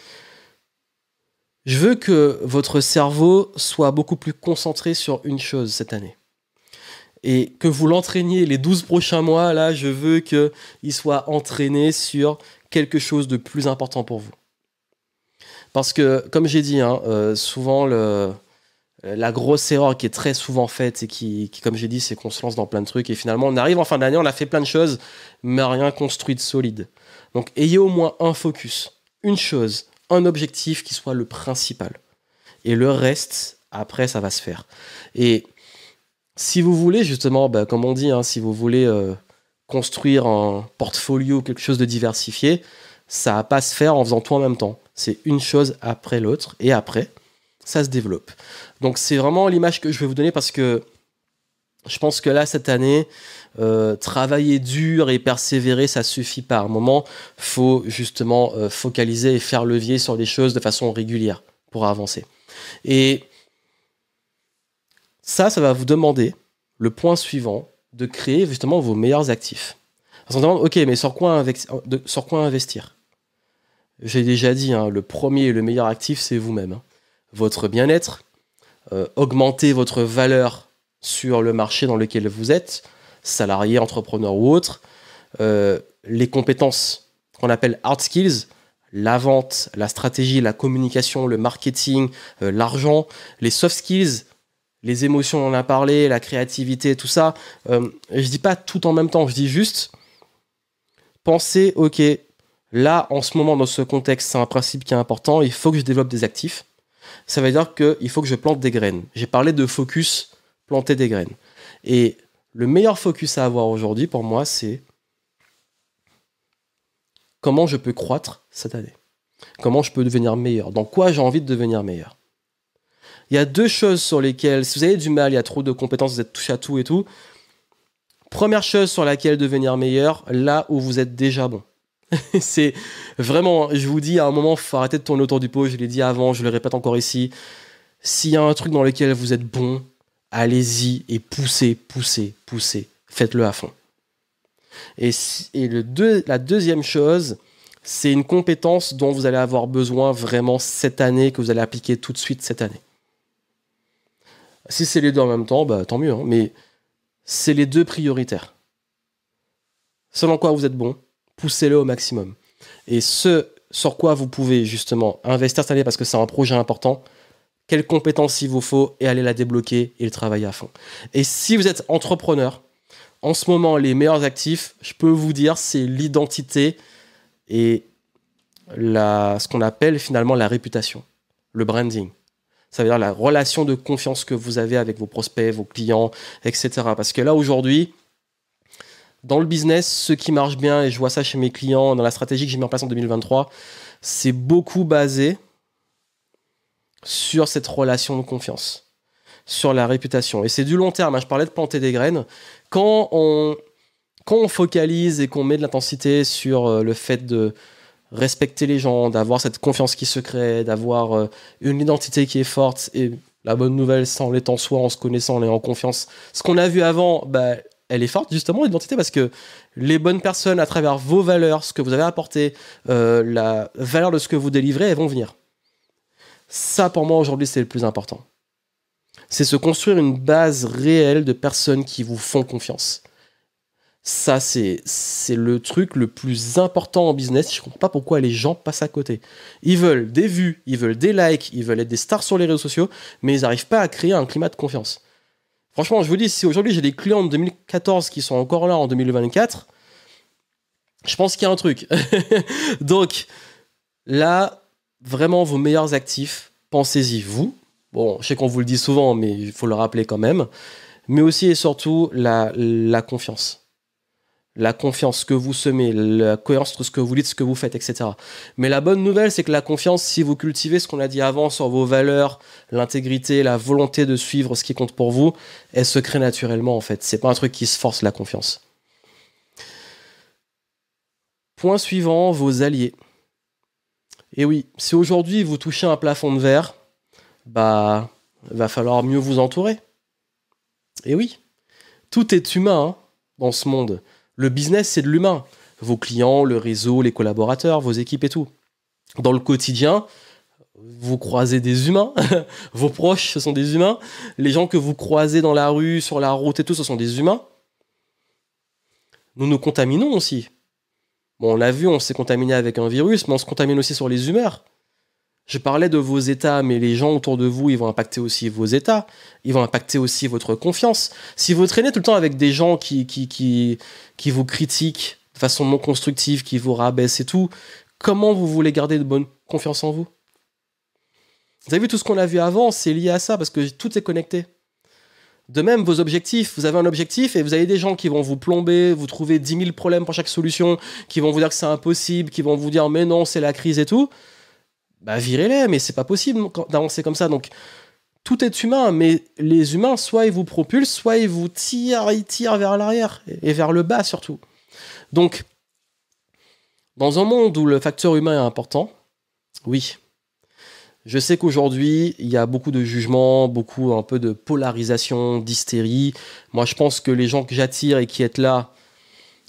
je veux que votre cerveau soit beaucoup plus concentré sur une chose cette année. Et que vous l'entraîniez les 12 prochains mois, là, je veux qu'il soit entraîné sur quelque chose de plus important pour vous. Parce que, comme j'ai dit, hein, euh, souvent le, euh, la grosse erreur qui est très souvent faite et qui, comme j'ai dit, c'est qu'on se lance dans plein de trucs et finalement on arrive en fin d'année, on a fait plein de choses, mais rien construit de solide. Donc ayez au moins un focus, une chose, un objectif qui soit le principal. Et le reste, après, ça va se faire. Et si vous voulez, justement, bah, comme on dit, hein, si vous voulez euh, construire un portfolio, quelque chose de diversifié, ça va pas se faire en faisant tout en même temps. C'est une chose après l'autre et après ça se développe. Donc c'est vraiment l'image que je vais vous donner parce que je pense que là, cette année, euh, travailler dur et persévérer, ça suffit pas. À un moment, faut justement euh, focaliser et faire levier sur les choses de façon régulière pour avancer. Et ça, ça va vous demander le point suivant de créer justement vos meilleurs actifs. Parce se demande, ok, mais sur quoi, sur quoi investir J'ai déjà dit, hein, le premier et le meilleur actif, c'est vous-même. Hein votre bien-être, euh, augmenter votre valeur sur le marché dans lequel vous êtes, salarié, entrepreneur ou autre, euh, les compétences qu'on appelle hard skills, la vente, la stratégie, la communication, le marketing, euh, l'argent, les soft skills, les émotions, on en a parlé, la créativité, tout ça. je dis pas tout en même temps, je dis juste pensez, ok, là en ce moment dans ce contexte, c'est un principe qui est important, il faut que je développe des actifs ça veut dire qu'il faut que je plante des graines. J'ai parlé de focus, planter des graines. Et le meilleur focus à avoir aujourd'hui pour moi, c'est comment je peux croître cette année. Comment je peux devenir meilleur. Dans quoi j'ai envie de devenir meilleur. Il y a deux choses sur lesquelles, si vous avez du mal, il y a trop de compétences, vous êtes touché à tout et tout. Première chose sur laquelle devenir meilleur, là où vous êtes déjà bon. c'est vraiment, je vous dis, à un moment, faut arrêter de tourner autour du pot. Je l'ai dit avant, je le répète encore ici. S'il y a un truc dans lequel vous êtes bon, allez-y et poussez, poussez, poussez. Faites-le à fond. Et, le deux, la deuxième chose, c'est une compétence dont vous allez avoir besoin vraiment cette année, que vous allez appliquer tout de suite cette année. Si c'est les deux en même temps, bah, tant mieux, hein. mais c'est les deux prioritaires. Selon quoi vous êtes bon, poussez-le au maximum. Et ce sur quoi vous pouvez justement investir cette année parce que c'est un projet important, quelles compétences il vous faut et aller la débloquer et le travailler à fond. Et si vous êtes entrepreneur, en ce moment, les meilleurs actifs, je peux vous dire, c'est l'identité et la, ce qu'on appelle finalement la réputation, le branding. Ça veut dire la relation de confiance que vous avez avec vos prospects, vos clients, etc. Parce que là, aujourd'hui, dans le business, ce qui marche bien, et je vois ça chez mes clients, dans la stratégie que j'ai mis en place en 2023, c'est beaucoup basé sur cette relation de confiance, sur la réputation. Et c'est du long terme. Hein. Je parlais de planter des graines. Quand on, quand on focalise et qu'on met de l'intensité sur euh, le fait de respecter les gens, d'avoir cette confiance qui se crée, d'avoir euh, une identité qui est forte, et la bonne nouvelle, c'est en l'étant soi, en se connaissant, en ayant confiance. Ce qu'on a vu avant, bah, elle est forte justement l'identité parce que les bonnes personnes à travers vos valeurs, ce que vous avez apporté, euh, la valeur de ce que vous délivrez, elles vont venir. Ça pour moi aujourd'hui c'est le plus important. C'est se construire une base réelle de personnes qui vous font confiance. Ça, c'est, c'est le truc le plus important en business. Je comprends pas pourquoi les gens passent à côté. Ils veulent des vues, ils veulent des likes, ils veulent être des stars sur les réseaux sociaux, mais ils n'arrivent pas à créer un climat de confiance. Franchement, je vous dis, si aujourd'hui j'ai des clients de 2014 qui sont encore là en 2024, je pense qu'il y a un truc. Donc, là, vraiment vos meilleurs actifs, pensez-y vous. Bon, je sais qu'on vous le dit souvent, mais il faut le rappeler quand même. Mais aussi et surtout la, la confiance la confiance que vous semez, la cohérence entre ce que vous dites, ce que vous faites, etc. Mais la bonne nouvelle, c'est que la confiance, si vous cultivez ce qu'on a dit avant sur vos valeurs, l'intégrité, la volonté de suivre ce qui compte pour vous, elle se crée naturellement en fait. C'est pas un truc qui se force la confiance. Point suivant, vos alliés. Et eh oui, si aujourd'hui vous touchez un plafond de verre, bah, va falloir mieux vous entourer. Et eh oui, tout est humain hein, dans ce monde. Le business, c'est de l'humain. Vos clients, le réseau, les collaborateurs, vos équipes et tout. Dans le quotidien, vous croisez des humains, vos proches, ce sont des humains, les gens que vous croisez dans la rue, sur la route et tout, ce sont des humains. Nous nous contaminons aussi. Bon, on l'a vu, on s'est contaminé avec un virus, mais on se contamine aussi sur les humeurs. Je parlais de vos états, mais les gens autour de vous, ils vont impacter aussi vos états, ils vont impacter aussi votre confiance. Si vous traînez tout le temps avec des gens qui, qui, qui, qui vous critiquent de façon non constructive, qui vous rabaissent et tout, comment vous voulez garder de bonne confiance en vous Vous avez vu tout ce qu'on a vu avant, c'est lié à ça, parce que tout est connecté. De même, vos objectifs, vous avez un objectif et vous avez des gens qui vont vous plomber, vous trouver 10 000 problèmes pour chaque solution, qui vont vous dire que c'est impossible, qui vont vous dire mais non, c'est la crise et tout bah virez-les, mais c'est pas possible d'avancer comme ça. Donc, tout est humain, mais les humains, soit ils vous propulsent, soit ils vous tirent, ils tirent vers l'arrière et vers le bas surtout. Donc, dans un monde où le facteur humain est important, oui. Je sais qu'aujourd'hui, il y a beaucoup de jugements, beaucoup un peu de polarisation, d'hystérie. Moi, je pense que les gens que j'attire et qui êtes là,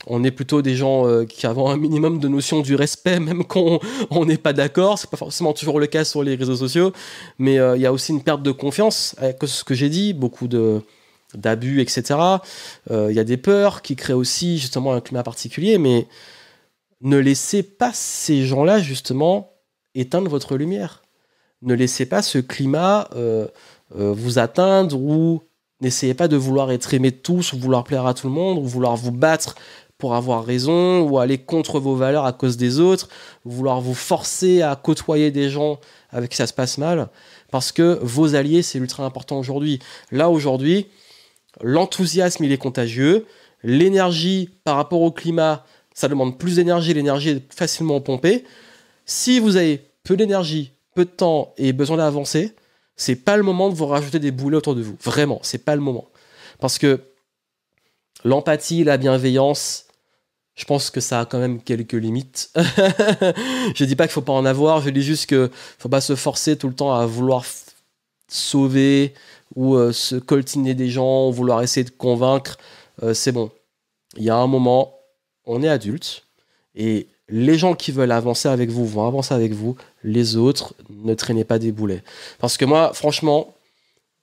on est plutôt des gens euh, qui avons un minimum de notion du respect, même quand on n'est pas d'accord. C'est pas forcément toujours le cas sur les réseaux sociaux, mais euh, il y a aussi une perte de confiance avec euh, ce que j'ai dit, beaucoup de d'abus, etc. Il y a des peurs qui créent aussi justement un climat particulier, mais ne laissez pas ces gens-là justement éteindre votre lumière. Ne laissez pas ce climat vous atteindre ou N'essayez pas de vouloir être aimé de tous, ou vouloir plaire à tout le monde, ou vouloir vous battre pour avoir raison ou aller contre vos valeurs à cause des autres, vouloir vous forcer à côtoyer des gens avec qui ça se passe mal, parce que vos alliés, c'est ultra important aujourd'hui. Là, aujourd'hui, l'enthousiasme, il est contagieux, l'énergie par rapport au climat, ça demande plus d'énergie, l'énergie est facilement pompée. Si vous avez peu d'énergie, peu de temps et besoin d'avancer, c'est pas le moment de vous rajouter des boulets autour de vous. Vraiment, c'est pas le moment. Parce que l'empathie, la bienveillance, je pense que ça a quand même quelques limites. je dis pas qu'il faut pas en avoir, je dis juste que faut pas se forcer tout le temps à vouloir sauver ou euh, se coltiner des gens, vouloir essayer de convaincre. Euh, c'est bon. Il y a un moment, on est adulte et les gens qui veulent avancer avec vous vont avancer avec vous. Les autres, ne traînez pas des boulets. Parce que moi, franchement,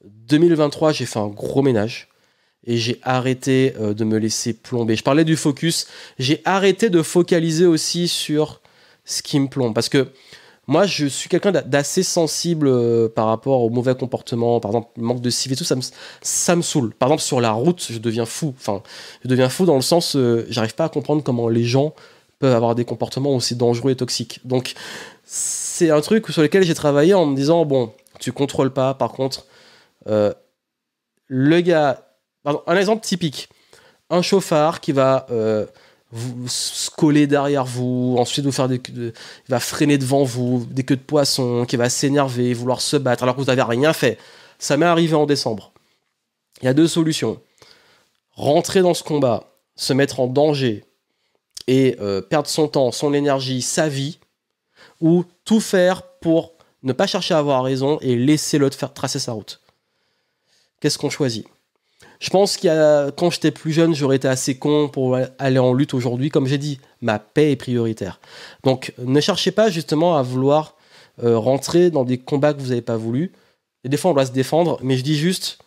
2023, j'ai fait un gros ménage et j'ai arrêté euh, de me laisser plomber. Je parlais du focus, j'ai arrêté de focaliser aussi sur ce qui me plombe parce que moi, je suis quelqu'un d'assez sensible euh, par rapport au mauvais comportement, par exemple, manque de et tout ça me, ça me saoule. Par exemple, sur la route, je deviens fou. Enfin, je deviens fou dans le sens, euh, j'arrive pas à comprendre comment les gens peuvent avoir des comportements aussi dangereux et toxiques. Donc, c'est un truc sur lequel j'ai travaillé en me disant, bon, tu contrôles pas, par contre, le gars, un exemple typique. Un chauffard qui va euh, vous, se coller derrière vous, ensuite vous faire des, il va freiner devant vous, des queues de poisson, qui va s'énerver, vouloir se battre alors que vous n'avez rien fait. Ça m'est arrivé en décembre. Il y a deux solutions. Rentrer dans ce combat, se mettre en danger et euh, perdre son temps, son énergie, sa vie, ou tout faire pour ne pas chercher à avoir raison et laisser l'autre faire tracer sa route. Qu'est-ce qu'on choisit je pense que quand j'étais plus jeune, j'aurais été assez con pour aller en lutte aujourd'hui. Comme j'ai dit, ma paix est prioritaire. Donc, ne cherchez pas justement à vouloir euh, rentrer dans des combats que vous n'avez pas voulu. Et des fois, on doit se défendre, mais je dis juste,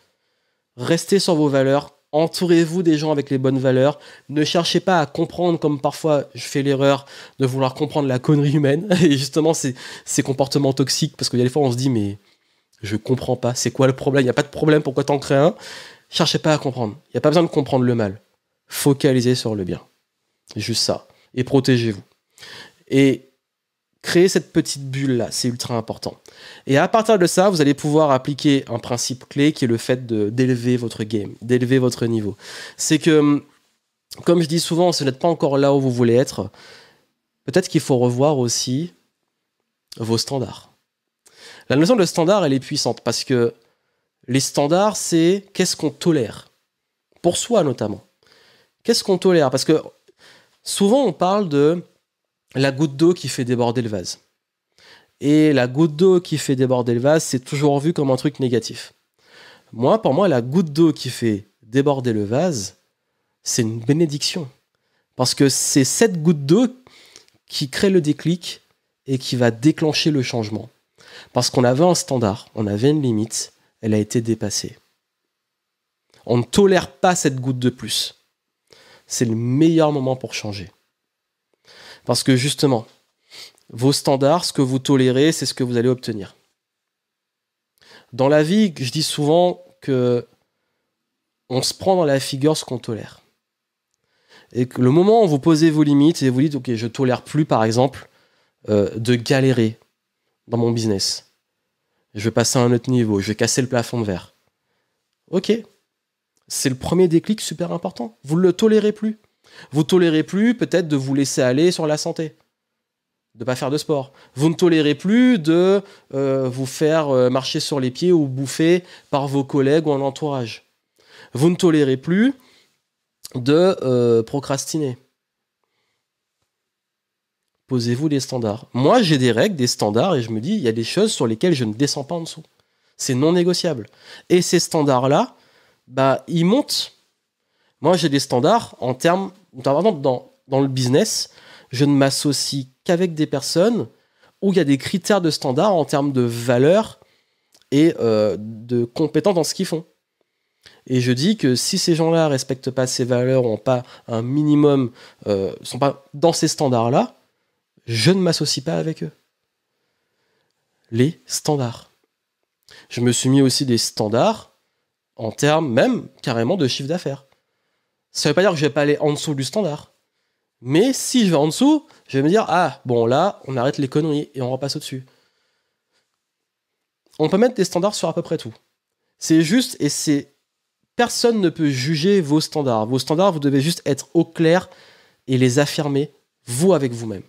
restez sur vos valeurs, entourez-vous des gens avec les bonnes valeurs, ne cherchez pas à comprendre, comme parfois je fais l'erreur de vouloir comprendre la connerie humaine, et justement ces, comportements toxiques, parce qu'il y a des fois, on se dit, mais je comprends pas, c'est quoi le problème Il n'y a pas de problème, pourquoi t'en crées un Cherchez pas à comprendre. Il n'y a pas besoin de comprendre le mal. Focalisez sur le bien. Juste ça. Et protégez-vous. Et créez cette petite bulle-là, c'est ultra important. Et à partir de ça, vous allez pouvoir appliquer un principe clé qui est le fait d'élever votre game, d'élever votre niveau. C'est que, comme je dis souvent, si vous n'êtes pas encore là où vous voulez être, peut-être qu'il faut revoir aussi vos standards. La notion de standard, elle est puissante parce que les standards, c'est qu'est-ce qu'on tolère Pour soi notamment. Qu'est-ce qu'on tolère Parce que souvent on parle de la goutte d'eau qui fait déborder le vase. Et la goutte d'eau qui fait déborder le vase, c'est toujours vu comme un truc négatif. Moi, pour moi, la goutte d'eau qui fait déborder le vase, c'est une bénédiction. Parce que c'est cette goutte d'eau qui crée le déclic et qui va déclencher le changement. Parce qu'on avait un standard, on avait une limite, elle a été dépassée. On ne tolère pas cette goutte de plus. C'est le meilleur moment pour changer. Parce que justement, vos standards, ce que vous tolérez, c'est ce que vous allez obtenir. Dans la vie, je dis souvent que on se prend dans la figure ce qu'on tolère. Et que le moment où vous posez vos limites et vous dites, OK, je tolère plus, par exemple, euh, de galérer dans mon business je vais passer à un autre niveau, je vais casser le plafond de verre. Ok, c'est le premier déclic super important. Vous ne le tolérez plus. Vous ne tolérez plus peut-être de vous laisser aller sur la santé, de pas faire de sport. Vous ne tolérez plus de euh, vous faire euh, marcher sur les pieds ou bouffer par vos collègues ou en entourage. Vous ne tolérez plus de euh, procrastiner posez-vous des standards. Moi, j'ai des règles, des standards, et je me dis, il y a des choses sur lesquelles je ne descends pas en dessous. C'est non négociable. Et ces standards-là, bah, ils montent. Moi, j'ai des standards en termes, par exemple, dans, dans le business, je ne m'associe qu'avec des personnes où il y a des critères de standards en termes de valeur et euh, de compétence dans ce qu'ils font. Et je dis que si ces gens-là respectent pas ces valeurs, ont pas un minimum, euh, sont pas dans ces standards-là, je ne m'associe pas avec eux. Les standards. Je me suis mis aussi des standards en termes même carrément de chiffre d'affaires. Ça ne veut pas dire que je vais pas aller en dessous du standard. Mais si je vais en dessous, je vais me dire ah bon là on arrête les conneries et on repasse au dessus. On peut mettre des standards sur à peu près tout. C'est juste et c'est personne ne peut juger vos standards. Vos standards, vous devez juste être au clair et les affirmer vous avec vous-même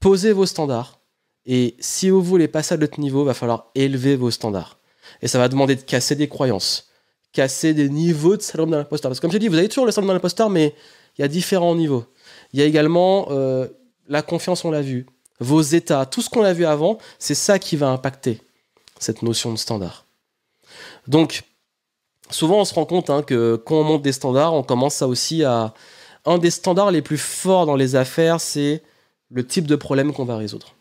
posez vos standards. Et si vous voulez passer à d'autres niveaux, il va falloir élever vos standards. Et ça va demander de casser des croyances, casser des niveaux de salaire de l'imposteur. Parce que comme je dit, vous avez toujours le syndrome de l'imposteur, mais il y a différents niveaux. Il y a également euh, la confiance, on l'a vu, vos états, tout ce qu'on a vu avant, c'est ça qui va impacter cette notion de standard. Donc, souvent on se rend compte hein, que quand on monte des standards, on commence à aussi à... Un des standards les plus forts dans les affaires, c'est le type de problème qu'on va résoudre.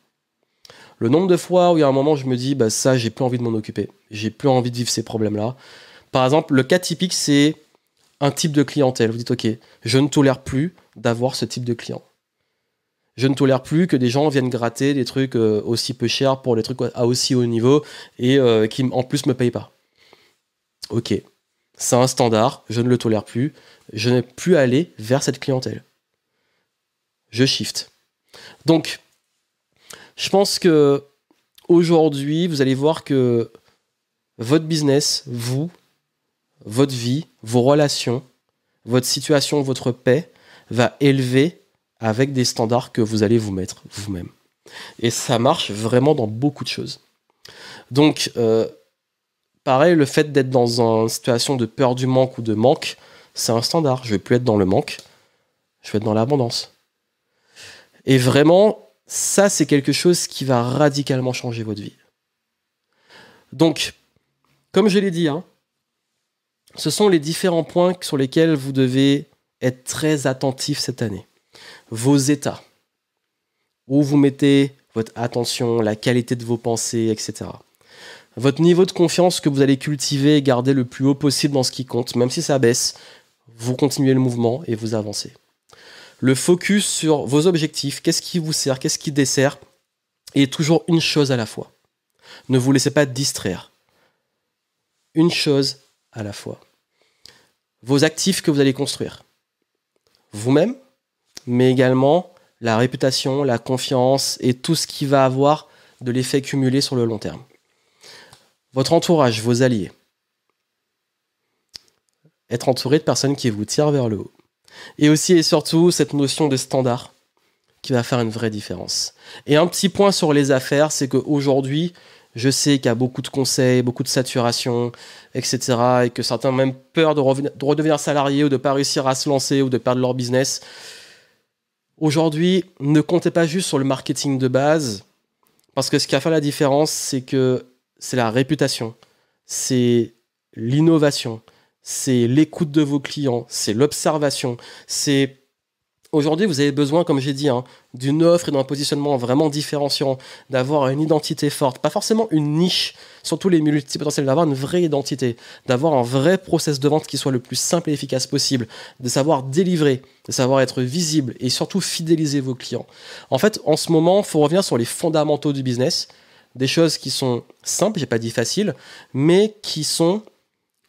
Le nombre de fois où il y a un moment je me dis bah ça j'ai plus envie de m'en occuper, j'ai plus envie de vivre ces problèmes là. Par exemple, le cas typique c'est un type de clientèle. Vous dites ok, je ne tolère plus d'avoir ce type de client. Je ne tolère plus que des gens viennent gratter des trucs euh, aussi peu chers pour des trucs à aussi haut niveau et euh, qui en plus ne me payent pas. Ok, c'est un standard, je ne le tolère plus, je n'ai plus à aller vers cette clientèle. Je shift. Donc, je pense que aujourd'hui, vous allez voir que votre business, vous, votre vie, vos relations, votre situation, votre paix va élever avec des standards que vous allez vous mettre vous-même. Et ça marche vraiment dans beaucoup de choses. Donc, euh, pareil, le fait d'être dans une situation de peur du manque ou de manque, c'est un standard. Je ne vais plus être dans le manque, je vais être dans l'abondance. Et vraiment, ça, c'est quelque chose qui va radicalement changer votre vie. Donc, comme je l'ai dit, hein, ce sont les différents points sur lesquels vous devez être très attentif cette année. Vos états, où vous mettez votre attention, la qualité de vos pensées, etc. Votre niveau de confiance que vous allez cultiver et garder le plus haut possible dans ce qui compte, même si ça baisse, vous continuez le mouvement et vous avancez le focus sur vos objectifs, qu'est-ce qui vous sert, qu'est-ce qui dessert, est toujours une chose à la fois. Ne vous laissez pas distraire. Une chose à la fois. Vos actifs que vous allez construire. Vous-même, mais également la réputation, la confiance et tout ce qui va avoir de l'effet cumulé sur le long terme. Votre entourage, vos alliés. Être entouré de personnes qui vous tirent vers le haut. Et aussi et surtout cette notion de standard qui va faire une vraie différence. Et un petit point sur les affaires, c'est qu'aujourd'hui, je sais qu'il y a beaucoup de conseils, beaucoup de saturation, etc. Et que certains ont même peur de, redevenir salarié ou de ne pas réussir à se lancer ou de perdre leur business. Aujourd'hui, ne comptez pas juste sur le marketing de base, parce que ce qui va faire la différence, c'est que c'est la réputation, c'est l'innovation, c'est l'écoute de vos clients, c'est l'observation, c'est Aujourd'hui, vous avez besoin, comme j'ai dit, hein, d'une offre et d'un positionnement vraiment différenciant, d'avoir une identité forte, pas forcément une niche, surtout les multipotentiels, d'avoir une vraie identité, d'avoir un vrai process de vente qui soit le plus simple et efficace possible, de savoir délivrer, de savoir être visible et surtout fidéliser vos clients. En fait, en ce moment, il faut revenir sur les fondamentaux du business, des choses qui sont simples, j'ai pas dit faciles, mais qui sont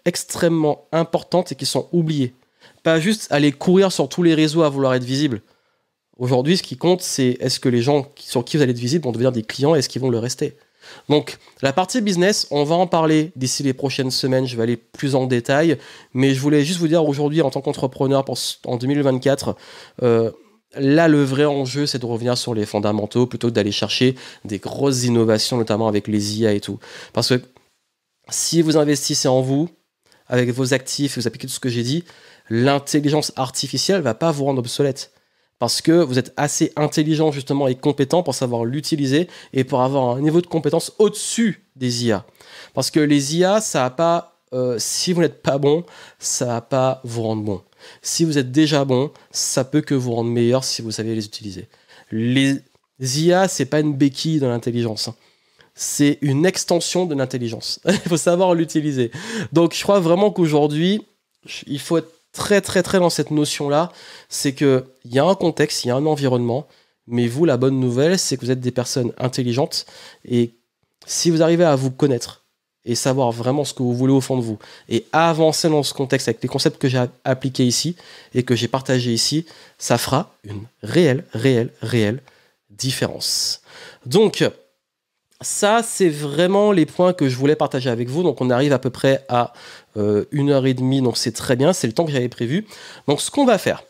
extrêmement importantes et qui sont oubliées. Pas juste aller courir sur tous les réseaux à vouloir être visible. Aujourd'hui, ce qui compte, c'est est-ce que les gens sur qui vous allez être visible vont devenir des clients et est-ce qu'ils vont le rester. Donc, la partie business, on va en parler d'ici les prochaines semaines. Je vais aller plus en détail. Mais je voulais juste vous dire aujourd'hui, en tant qu'entrepreneur en 2024, euh, là, le vrai enjeu, c'est de revenir sur les fondamentaux plutôt que d'aller chercher des grosses innovations, notamment avec les IA et tout. Parce que si vous investissez en vous, avec vos actifs, vous appliquez tout ce que j'ai dit, l'intelligence artificielle va pas vous rendre obsolète. Parce que vous êtes assez intelligent justement et compétent pour savoir l'utiliser et pour avoir un niveau de compétence au-dessus des IA. Parce que les IA, ça a pas euh, si vous n'êtes pas bon, ça va pas vous rendre bon. Si vous êtes déjà bon, ça peut que vous rendre meilleur si vous savez les utiliser. Les IA, c'est pas une béquille dans l'intelligence. Hein c'est une extension de l'intelligence. il faut savoir l'utiliser. Donc je crois vraiment qu'aujourd'hui, il faut être très très très dans cette notion-là, c'est qu'il y a un contexte, il y a un environnement, mais vous, la bonne nouvelle, c'est que vous êtes des personnes intelligentes, et si vous arrivez à vous connaître et savoir vraiment ce que vous voulez au fond de vous, et avancer dans ce contexte avec les concepts que j'ai appliqués ici et que j'ai partagés ici, ça fera une réelle, réelle, réelle différence. Donc, ça, c'est vraiment les points que je voulais partager avec vous. Donc, on arrive à peu près à euh, une heure et demie. Donc, c'est très bien. C'est le temps que j'avais prévu. Donc, ce qu'on va faire,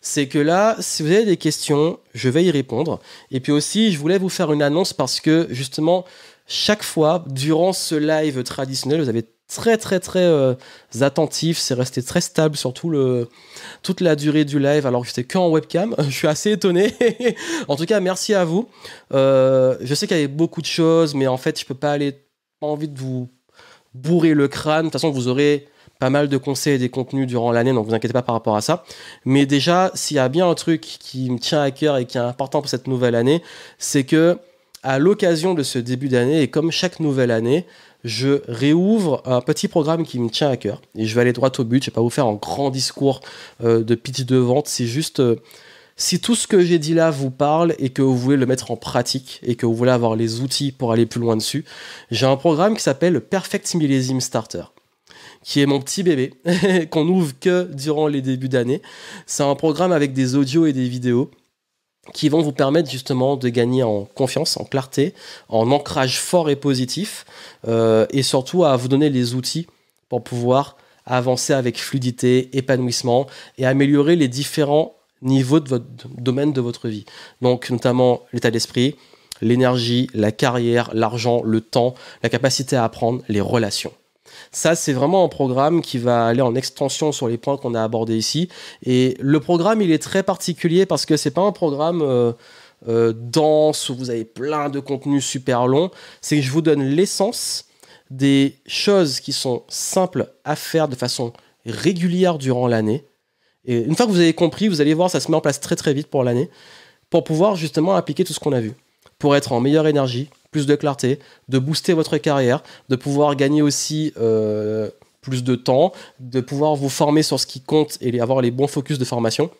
c'est que là, si vous avez des questions, je vais y répondre. Et puis aussi, je voulais vous faire une annonce parce que justement, chaque fois, durant ce live traditionnel, vous avez très très très euh, attentif, c'est resté très stable sur le, toute la durée du live alors que j'étais qu'en webcam, je suis assez étonné. en tout cas, merci à vous. Euh, je sais qu'il y avait beaucoup de choses, mais en fait, je peux pas aller, pas envie de vous bourrer le crâne. De toute façon, vous aurez pas mal de conseils et des contenus durant l'année, donc vous inquiétez pas par rapport à ça. Mais déjà, s'il y a bien un truc qui me tient à cœur et qui est important pour cette nouvelle année, c'est que à l'occasion de ce début d'année et comme chaque nouvelle année, je réouvre un petit programme qui me tient à cœur et je vais aller droit au but. Je vais pas vous faire un grand discours euh, de pitch de vente. C'est juste euh, si tout ce que j'ai dit là vous parle et que vous voulez le mettre en pratique et que vous voulez avoir les outils pour aller plus loin dessus, j'ai un programme qui s'appelle Perfect Millésime Starter qui est mon petit bébé, qu'on ouvre que durant les débuts d'année. C'est un programme avec des audios et des vidéos qui vont vous permettre justement de gagner en confiance, en clarté, en ancrage fort et positif, euh, et surtout à vous donner les outils pour pouvoir avancer avec fluidité, épanouissement, et améliorer les différents niveaux de votre domaine de votre vie. Donc notamment l'état d'esprit, l'énergie, la carrière, l'argent, le temps, la capacité à apprendre, les relations. Ça, c'est vraiment un programme qui va aller en extension sur les points qu'on a abordés ici. Et le programme, il est très particulier parce que c'est pas un programme euh, euh, dense où vous avez plein de contenus super longs. C'est que je vous donne l'essence des choses qui sont simples à faire de façon régulière durant l'année. Et une fois que vous avez compris, vous allez voir, ça se met en place très très vite pour l'année, pour pouvoir justement appliquer tout ce qu'on a vu, pour être en meilleure énergie, plus de clarté, de booster votre carrière, de pouvoir gagner aussi euh, plus de temps, de pouvoir vous former sur ce qui compte et avoir les bons focus de formation.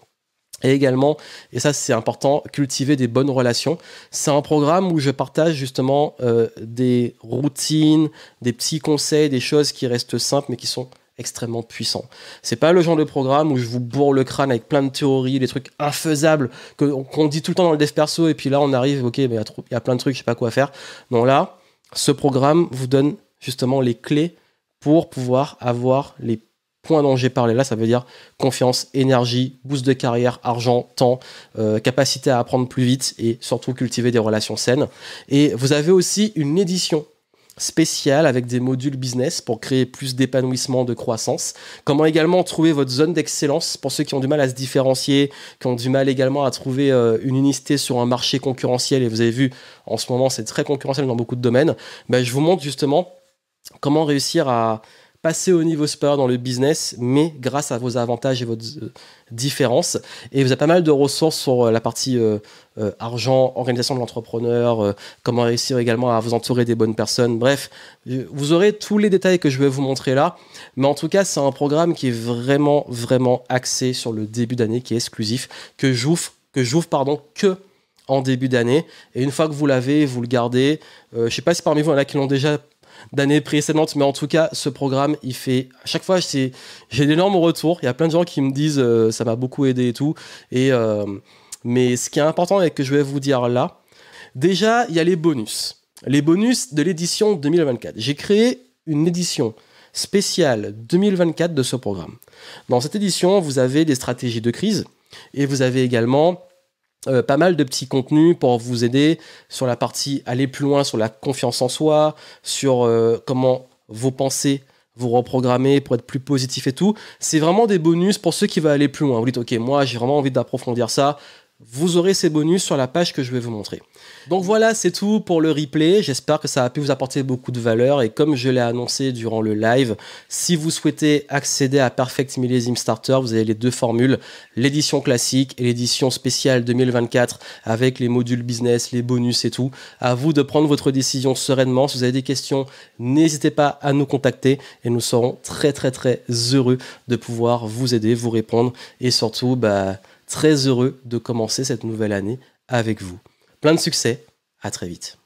Et également, et ça c'est important, cultiver des bonnes relations. C'est un programme où je partage justement euh, des routines, des petits conseils, des choses qui restent simples mais qui sont extrêmement puissant. C'est pas le genre de programme où je vous bourre le crâne avec plein de théories, des trucs infaisables qu'on dit tout le temps dans le dev perso et puis là on arrive, ok, il y, a plein de trucs, je sais pas quoi faire. Non, là, ce programme vous donne justement les clés pour pouvoir avoir les points dont j'ai parlé là, ça veut dire confiance, énergie, boost de carrière, argent, temps, euh, capacité à apprendre plus vite et surtout cultiver des relations saines. Et vous avez aussi une édition spécial avec des modules business pour créer plus d'épanouissement, de croissance. Comment également trouver votre zone d'excellence pour ceux qui ont du mal à se différencier, qui ont du mal également à trouver euh, une unicité sur un marché concurrentiel. Et vous avez vu, en ce moment, c'est très concurrentiel dans beaucoup de domaines. Ben, je vous montre justement comment réussir à passer au niveau supérieur dans le business, mais grâce à vos avantages et votre euh, différence. Et vous avez pas mal de ressources sur euh, la partie euh, argent, organisation de l'entrepreneur, comment réussir également à vous entourer des bonnes personnes. Bref, vous aurez tous les détails que je vais vous montrer là. Mais en tout cas, c'est un programme qui est vraiment, vraiment axé sur le début d'année, qui est exclusif, que j'ouvre, que j'ouvre, pardon, que en début d'année. Et une fois que vous l'avez, vous le gardez. je ne sais pas si parmi vous, il y en a qui l'ont déjà d'années précédentes. Mais en tout cas, ce programme, il fait. À chaque fois, j'ai d'énormes retours. Il y a plein de gens qui me disent euh, ça m'a beaucoup aidé et tout. Et, euh, mais ce qui est important et que je vais vous dire là, déjà, il y a les bonus. Les bonus de l'édition 2024. J'ai créé une édition spéciale 2024 de ce programme. Dans cette édition, vous avez des stratégies de crise et vous avez également euh, pas mal de petits contenus pour vous aider sur la partie aller plus loin, sur la confiance en soi, sur euh, comment vos pensées vous reprogrammer pour être plus positif et tout. C'est vraiment des bonus pour ceux qui veulent aller plus loin. Vous dites, ok, moi j'ai vraiment envie d'approfondir ça, vous aurez ces bonus sur la page que je vais vous montrer. Donc voilà, c'est tout pour le replay. J'espère que ça a pu vous apporter beaucoup de valeur. Et comme je l'ai annoncé durant le live, si vous souhaitez accéder à Perfect Millésime Starter, vous avez les deux formules, l'édition classique et l'édition spéciale 2024 avec les modules business, les bonus et tout. À vous de prendre votre décision sereinement. Si vous avez des questions, n'hésitez pas à nous contacter et nous serons très très très heureux de pouvoir vous aider, vous répondre et surtout, bah, très heureux de commencer cette nouvelle année avec vous. Plein de succès, à très vite.